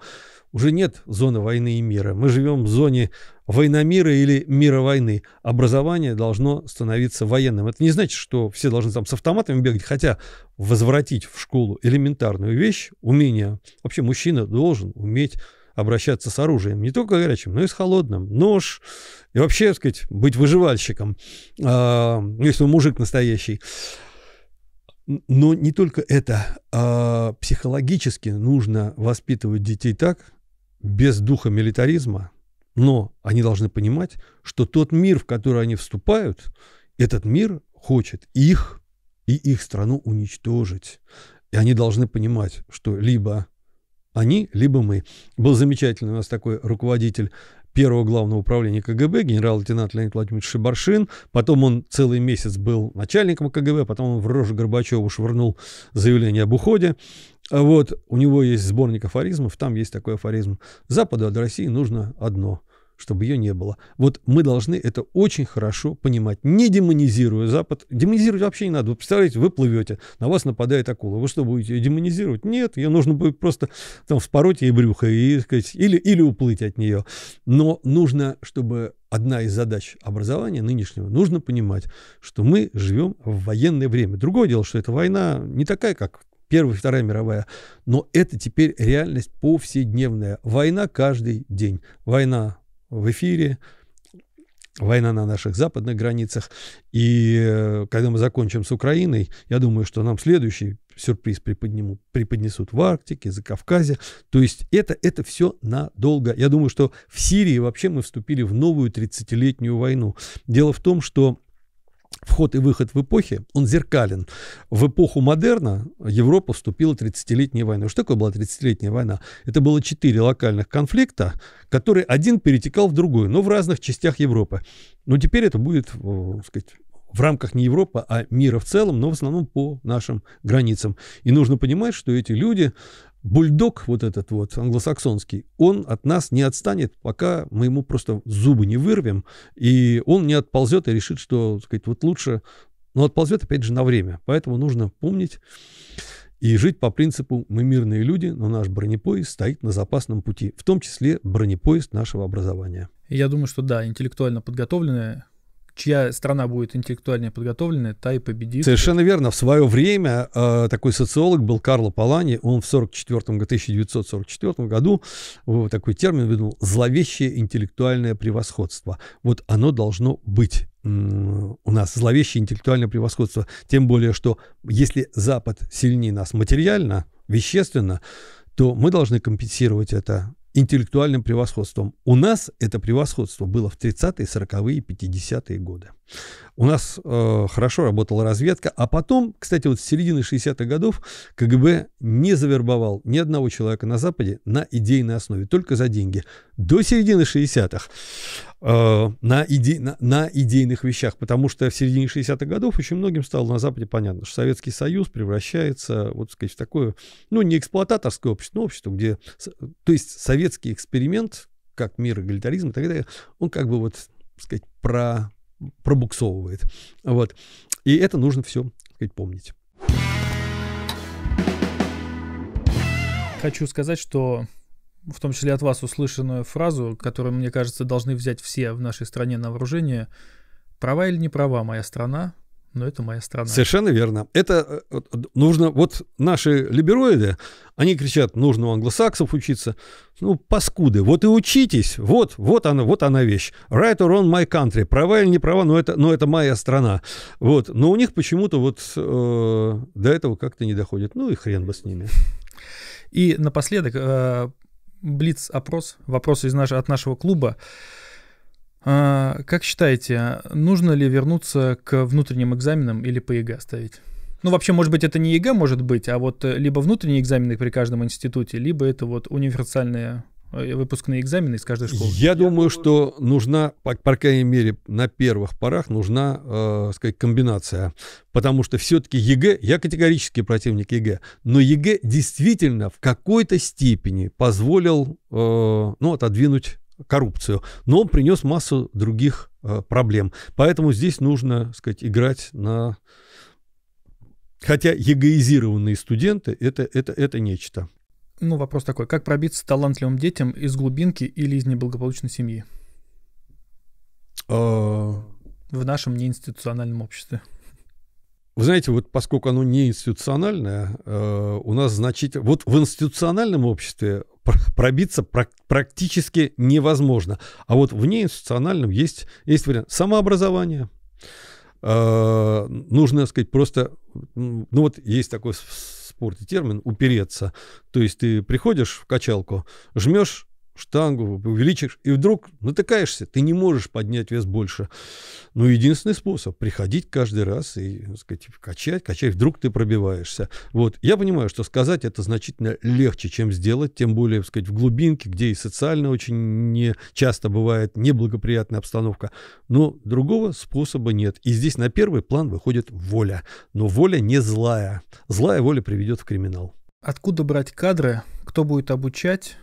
уже нет зоны войны и мира. Мы живем в зоне войномира или мира войны. Образование должно становиться военным. Это не значит, что все должны там с автоматами бегать, хотя возвратить в школу элементарную вещь, умение. Вообще мужчина должен уметь обращаться с оружием. Не только горячим, но и с холодным. Нож и вообще, так сказать, быть выживальщиком, а, если он мужик настоящий. Но не только это. А психологически нужно воспитывать детей так, без духа милитаризма, но они должны понимать, что тот мир, в который они вступают, этот мир хочет их и их страну уничтожить. И они должны понимать, что либо они, либо мы. Был замечательный у нас такой руководитель первого главного управления КГБ, генерал-лейтенант Леонид Владимирович Шибаршин. Потом он целый месяц был начальником КГБ, потом он в рожу Горбачеву швырнул заявление об уходе. А вот, у него есть сборник афоризмов, там есть такой афоризм. Западу от России нужно одно – чтобы ее не было. Вот мы должны это очень хорошо понимать, не демонизируя Запад. Демонизировать вообще не надо. Вы представляете, вы плывете, на вас нападает акула. Вы что, будете ее демонизировать? Нет, ее нужно будет просто там вспороть ей брюхо и, сказать, или, или уплыть от нее. Но нужно, чтобы одна из задач образования нынешнего, нужно понимать, что мы живем в военное время. Другое дело, что эта война не такая, как Первая, и Вторая мировая. Но это теперь реальность повседневная. Война каждый день. Война в эфире, война на наших западных границах. И э, когда мы закончим с Украиной, я думаю, что нам следующий сюрприз преподниму, преподнесут в Арктике, за Кавказе. То есть это, это все надолго. Я думаю, что в Сирии вообще мы вступили в новую 30-летнюю войну. Дело в том, что вход и выход в эпохи он зеркален. В эпоху модерна Европа вступила в 30-летнюю войну. Что такое была 30-летняя война? Это было четыре локальных конфликта, которые один перетекал в другой, но в разных частях Европы. Но теперь это будет, э, так сказать, в рамках не Европы, а мира в целом, но в основном по нашим границам. И нужно понимать, что эти люди бульдог вот этот вот англосаксонский, он от нас не отстанет, пока мы ему просто зубы не вырвем, и он не отползет и решит, что, так сказать, вот лучше, но отползет, опять же, на время. Поэтому нужно помнить и жить по принципу «мы мирные люди, но наш бронепоезд стоит на запасном пути», в том числе бронепоезд нашего образования. Я думаю, что да, интеллектуально подготовленные чья страна будет интеллектуально подготовленная, та и победит. Совершенно верно. В свое время э, такой социолог был Карло Палани. Он в 44 1944 году э, такой термин выдумал «зловещее интеллектуальное превосходство». Вот оно должно быть у нас зловещее интеллектуальное превосходство. Тем более, что если Запад сильнее нас материально, вещественно, то мы должны компенсировать это интеллектуальным превосходством. У нас это превосходство было в 30-е, 40-е, 50-е годы. У нас э, хорошо работала разведка, а потом, кстати, вот с середины 60-х годов КГБ не завербовал ни одного человека на Западе на идейной основе, только за деньги. До середины 60-х э, на, иде, на, на идейных вещах, потому что в середине 60-х годов очень многим стало на Западе понятно, что Советский Союз превращается, вот сказать, в такое, ну, не эксплуататорское общество, но общество, где, то есть советский эксперимент, как мир, эгалитаризм и так далее, он как бы вот, сказать, про пробуксовывает. Вот. И это нужно все сказать, помнить. Хочу сказать, что в том числе от вас услышанную фразу, которую, мне кажется, должны взять все в нашей стране на вооружение. Права или не права моя страна, но это моя страна. Совершенно верно. Это э, нужно... Вот наши либероиды, они кричат, нужно у англосаксов учиться. Ну, паскуды, вот и учитесь. Вот, вот она, вот она вещь. Right or wrong my country. Права или не права, но это, но это моя страна. Вот. Но у них почему-то вот э, до этого как-то не доходит. Ну и хрен бы с ними. И напоследок, э, блиц-опрос, вопросы из наш, от нашего клуба. А, как считаете, нужно ли вернуться к внутренним экзаменам или по ЕГЭ ставить? Ну, вообще, может быть, это не ЕГЭ может быть, а вот э, либо внутренние экзамены при каждом институте, либо это вот универсальные э, выпускные экзамены из каждой школы. Я, Я думаю, что нужна, по, по крайней мере, на первых порах нужна, э, сказать, комбинация. Потому что все-таки ЕГЭ, я категорически противник ЕГЭ, но ЕГЭ действительно в какой-то степени позволил, э, ну, отодвинуть коррупцию, но он принес массу других э, проблем. Поэтому здесь нужно, сказать, играть на... Хотя эгоизированные студенты это, — это, это нечто. Ну, вопрос такой. Как пробиться талантливым детям из глубинки или из неблагополучной семьи? А. В нашем неинституциональном обществе. Вы знаете, вот поскольку оно неинституциональное, э, у нас значительно... Вот в институциональном обществе пробиться практически невозможно. А вот в неинституциональном есть, есть вариант самообразование, Э, а, нужно, сказать, просто... Ну вот есть такой в спорте термин «упереться». То есть ты приходишь в качалку, жмешь штангу увеличишь, и вдруг натыкаешься, ты не можешь поднять вес больше. Ну, единственный способ – приходить каждый раз и, так сказать, качать, качать, вдруг ты пробиваешься. Вот. Я понимаю, что сказать это значительно легче, чем сделать, тем более, так сказать, в глубинке, где и социально очень не часто бывает неблагоприятная обстановка. Но другого способа нет. И здесь на первый план выходит воля. Но воля не злая. Злая воля приведет в криминал. Откуда брать кадры, кто будет обучать,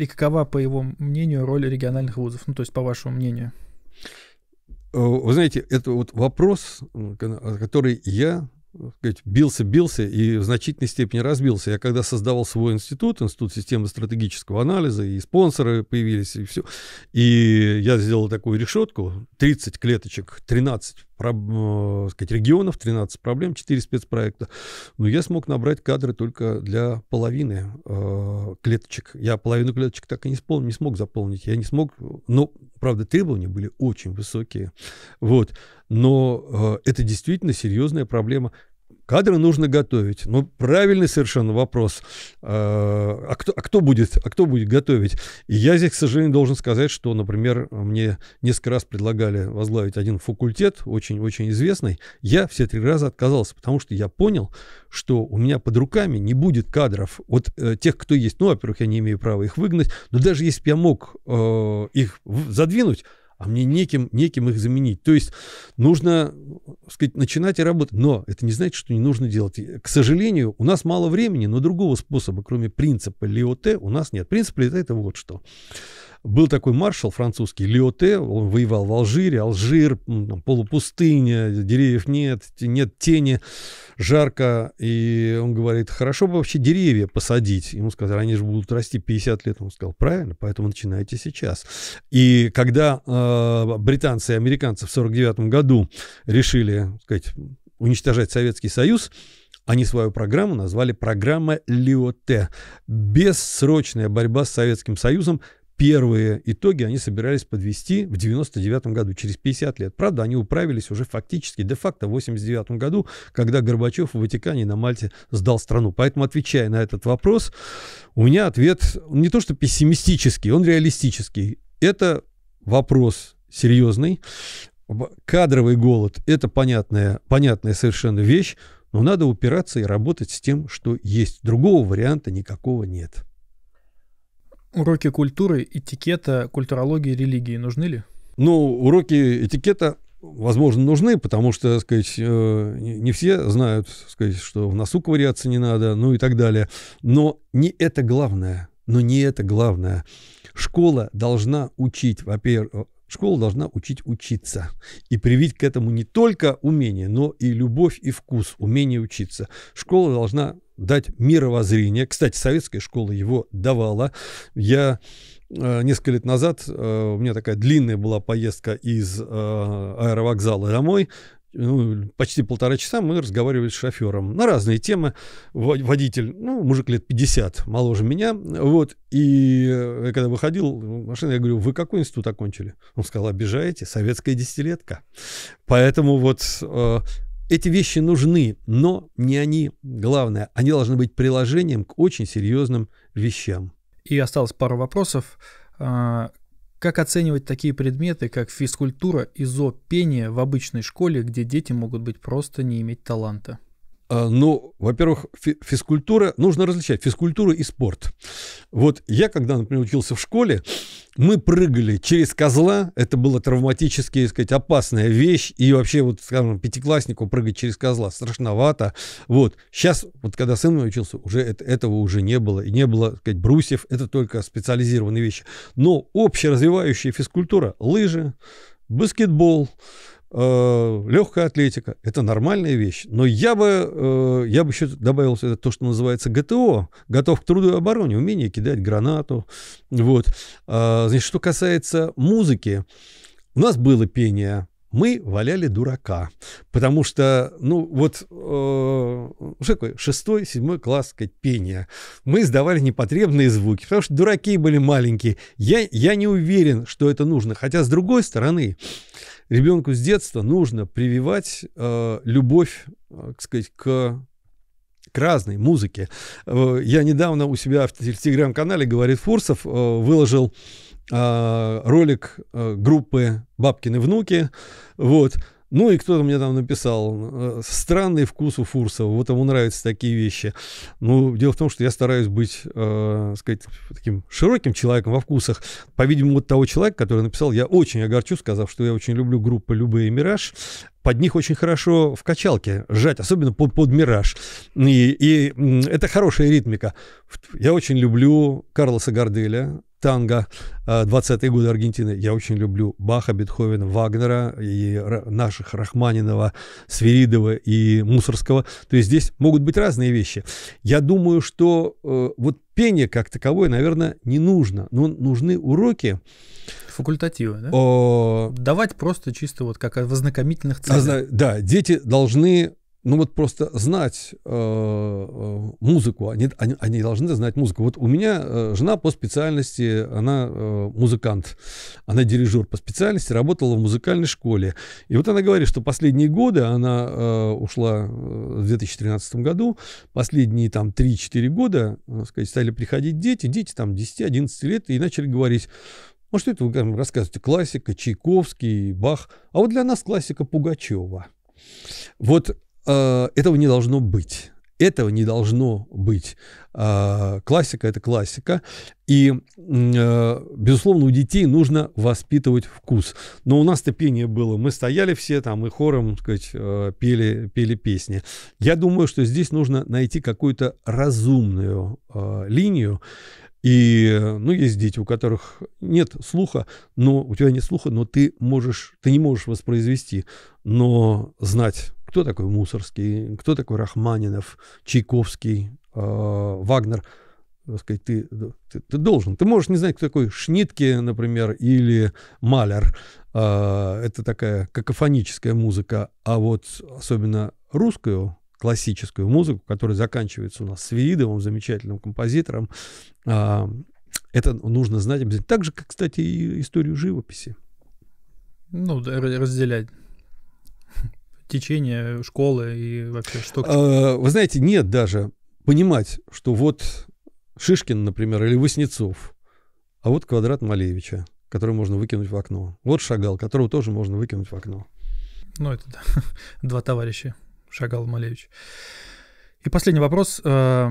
и какова, по его мнению, роль региональных вузов? Ну, то есть, по вашему мнению. Э, вы знаете, это вот вопрос, э, э, который я бился-бился и в значительной степени разбился. Я когда создавал свой институт, институт системы стратегического анализа, и спонсоры появились, и все. И я сделал такую решетку, 30 клеточек, 13 Э, сказать, регионов, 13 проблем, 4 спецпроекта. Но я смог набрать кадры только для половины э, клеточек. Я половину клеточек так и не, исполнил, не смог заполнить. Я не смог, но, правда, требования были очень высокие. Вот. Но э, это действительно серьезная проблема. Кадры нужно готовить. Ну, правильный совершенно вопрос. А, а кто, а кто, будет, а кто будет готовить? И я здесь, к сожалению, должен сказать, что, например, мне несколько раз предлагали возглавить один факультет, очень-очень известный. Я все три раза отказался, потому что я понял, что у меня под руками не будет кадров. Вот э, тех, кто есть, ну, во-первых, я не имею права их выгнать, но даже если бы я мог э, их задвинуть, а мне неким, неким их заменить. То есть нужно, сказать, начинать и работать. Но это не значит, что не нужно делать. К сожалению, у нас мало времени, но другого способа, кроме принципа Лиоте, у нас нет. Принцип Лиоте – это вот что. Был такой маршал французский, Лиоте, он воевал в Алжире, Алжир, полупустыня, деревьев нет, нет тени, жарко, и он говорит, хорошо бы вообще деревья посадить. Ему сказали, они же будут расти 50 лет. Он сказал, правильно, поэтому начинайте сейчас. И когда э, британцы и американцы в 49 году решили, сказать, уничтожать Советский Союз, они свою программу назвали программа Лиоте. Бессрочная борьба с Советским Союзом – первые итоги они собирались подвести в 99 году, через 50 лет. Правда, они управились уже фактически, де-факто, в 89 году, когда Горбачев в Ватикане на Мальте сдал страну. Поэтому, отвечая на этот вопрос, у меня ответ не то что пессимистический, он реалистический. Это вопрос серьезный. Кадровый голод – это понятная, понятная совершенно вещь, но надо упираться и работать с тем, что есть. Другого варианта никакого нет. Уроки культуры, этикета, культурологии, религии нужны ли? Ну, уроки этикета, возможно, нужны, потому что, так сказать, э, не все знают, так сказать, что в носу ковыряться не надо, ну и так далее. Но не это главное. Но не это главное. Школа должна учить, во-первых, Школа должна учить учиться и привить к этому не только умение, но и любовь и вкус, умение учиться. Школа должна дать мировоззрение. Кстати, советская школа его давала. Я э, несколько лет назад э, у меня такая длинная была поездка из э, аэровокзала домой. Ну, почти полтора часа мы разговаривали с шофером на разные темы. Водитель, ну, мужик лет 50, моложе меня, вот, и я когда выходил машина, я говорю, вы какой институт окончили? Он сказал, обижаете, советская десятилетка. Поэтому вот эти вещи нужны, но не они главное. Они должны быть приложением к очень серьезным вещам. И осталось пару вопросов. А, как оценивать такие предметы, как физкультура, изо, пение в обычной школе, где дети могут быть просто не иметь таланта? А, ну, во-первых, физкультура, нужно различать физкультуру и спорт. Вот я, когда, например, учился в школе, мы прыгали через козла, это было травматически, так сказать, опасная вещь, и вообще, вот, скажем, пятикласснику прыгать через козла страшновато, вот. Сейчас, вот когда сын мой учился, уже это, этого уже не было, и не было, так сказать, брусьев, это только специализированные вещи. Но общеразвивающая физкультура, лыжи, баскетбол, Э, легкая атлетика. Это нормальная вещь. Но я бы, э, я бы еще добавил сюда то, что называется ГТО. Готов к труду и обороне. Умение кидать гранату. Вот. Э, значит, что касается музыки. У нас было пение. Мы валяли дурака, потому что, ну, вот, э, ну, что такое, шестой, седьмой класс, сказать, пение. Мы издавали непотребные звуки, потому что дураки были маленькие. Я, я не уверен, что это нужно. Хотя, с другой стороны, ребенку с детства нужно прививать э, любовь, так э, сказать, к к разной музыке. Э, я недавно у себя в телеграм-канале «Говорит Фурсов» э, выложил ролик группы «Бабкины внуки». Вот. Ну и кто-то мне там написал, э, странный вкус у Фурсова, вот ему нравятся такие вещи. Ну, дело в том, что я стараюсь быть, э, сказать, таким широким человеком во вкусах. По-видимому, вот того человека, который написал, я очень огорчу, сказав, что я очень люблю группу «Любые Мираж», под них очень хорошо в качалке сжать, особенно под, под мираж. И, и это хорошая ритмика. Я очень люблю Карлоса Гарделя, танго 20-е а, годы Аргентины. Я очень люблю Баха, Бетховена, Вагнера и наших Рахманинова, Свиридова и Мусорского. То есть здесь могут быть разные вещи. Я думаю, что э, вот пение как таковое, наверное, не нужно. Но нужны уроки факультативы, да? О... Давать просто чисто вот как о вознакомительных а целях. Разно... Да, дети должны ну вот просто знать э, э, музыку, они, они, они должны знать музыку. Вот у меня э, жена по специальности, она э, музыкант, она дирижер по специальности, работала в музыкальной школе. И вот она говорит, что последние годы, она э, ушла э, в 2013 году, последние там 3-4 года, сказать, стали приходить дети, дети там 10-11 лет, и начали говорить, ну что это вы рассказываете? Классика, Чайковский, Бах. А вот для нас классика Пугачева. Вот э, этого не должно быть. Этого не должно быть. Э, классика – это классика. И, э, безусловно, у детей нужно воспитывать вкус. Но у нас-то пение было. Мы стояли все там и хором, так сказать, э, пели, пели песни. Я думаю, что здесь нужно найти какую-то разумную э, линию. И, э, ну, есть дети, у которых нет слуха, но у тебя нет слуха, но ты можешь, ты не можешь воспроизвести, но знать, кто такой Мусорский, кто такой Рахманинов, Чайковский, э, Вагнер, э, сказать, ты, ты, ты должен. Ты можешь не знать, кто такой Шнитке, например, или Малер. Э, это такая какофоническая музыка, а вот особенно русскую классическую музыку, которая заканчивается у нас Свиридовым, замечательным композитором. А, это нужно знать обязательно. Так же, как, кстати, и историю живописи. Ну, разделять <laughs> течение школы и вообще что. А, вы знаете, нет даже понимать, что вот Шишкин, например, или Васнецов, а вот квадрат Малевича, который можно выкинуть в окно. Вот Шагал, которого тоже можно выкинуть в окно. Ну, это да. <laughs> два товарища. Шагал Малевич. И последний вопрос. Э,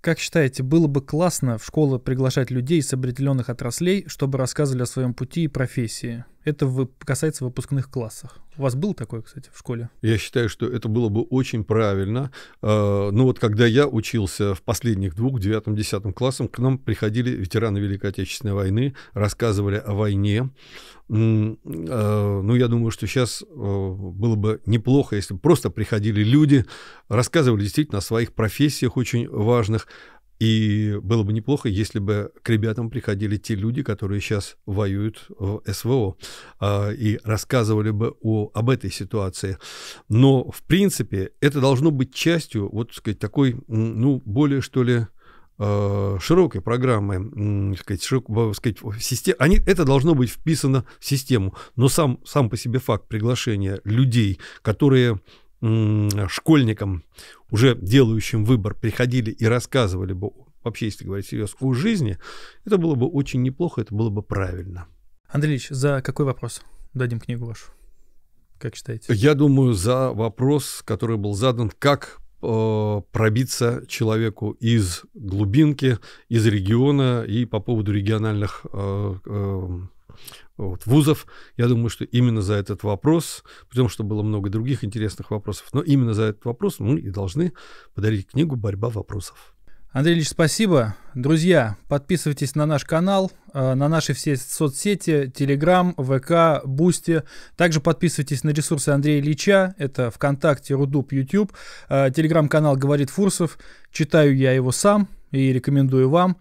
как считаете, было бы классно в школы приглашать людей из определенных отраслей, чтобы рассказывали о своем пути и профессии? Это касается выпускных классов. У вас был такой, кстати, в школе? Я считаю, что это было бы очень правильно. А, Но ну вот когда я учился в последних двух, девятом, десятом классом, к нам приходили ветераны Великой Отечественной войны, рассказывали о войне. А, ну, я думаю, что сейчас э, было бы неплохо, если бы просто приходили люди, рассказывали действительно о своих профессиях очень важных, и было бы неплохо, если бы к ребятам приходили те люди, которые сейчас воюют в СВО, а, и рассказывали бы о, об этой ситуации. Но, в принципе, это должно быть частью, вот, так сказать, такой, ну, более, что ли, а, широкой программы, сказать, широк, сказать, систем, они, это должно быть вписано в систему. Но сам, сам по себе факт приглашения людей, которые школьникам, уже делающим выбор, приходили и рассказывали бы, вообще, если говорить серьезно, о жизни, это было бы очень неплохо, это было бы правильно. Андрей Ильич, за какой вопрос дадим книгу вашу? Как считаете? Я думаю, за вопрос, который был задан, как э, пробиться человеку из глубинки, из региона и по поводу региональных э, э, вот, вузов. Я думаю, что именно за этот вопрос, при том, что было много других интересных вопросов, но именно за этот вопрос мы и должны подарить книгу «Борьба вопросов». Андрей Ильич, спасибо. Друзья, подписывайтесь на наш канал, э, на наши все соцсети, Телеграм, ВК, Бусти. Также подписывайтесь на ресурсы Андрея Ильича, это ВКонтакте, Рудуб, Ютуб. Э, Телеграм-канал «Говорит Фурсов». Читаю я его сам и рекомендую вам.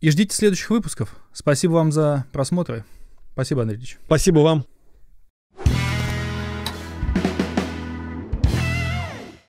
И ждите следующих выпусков. Спасибо вам за просмотры. Спасибо, Андрей Спасибо вам.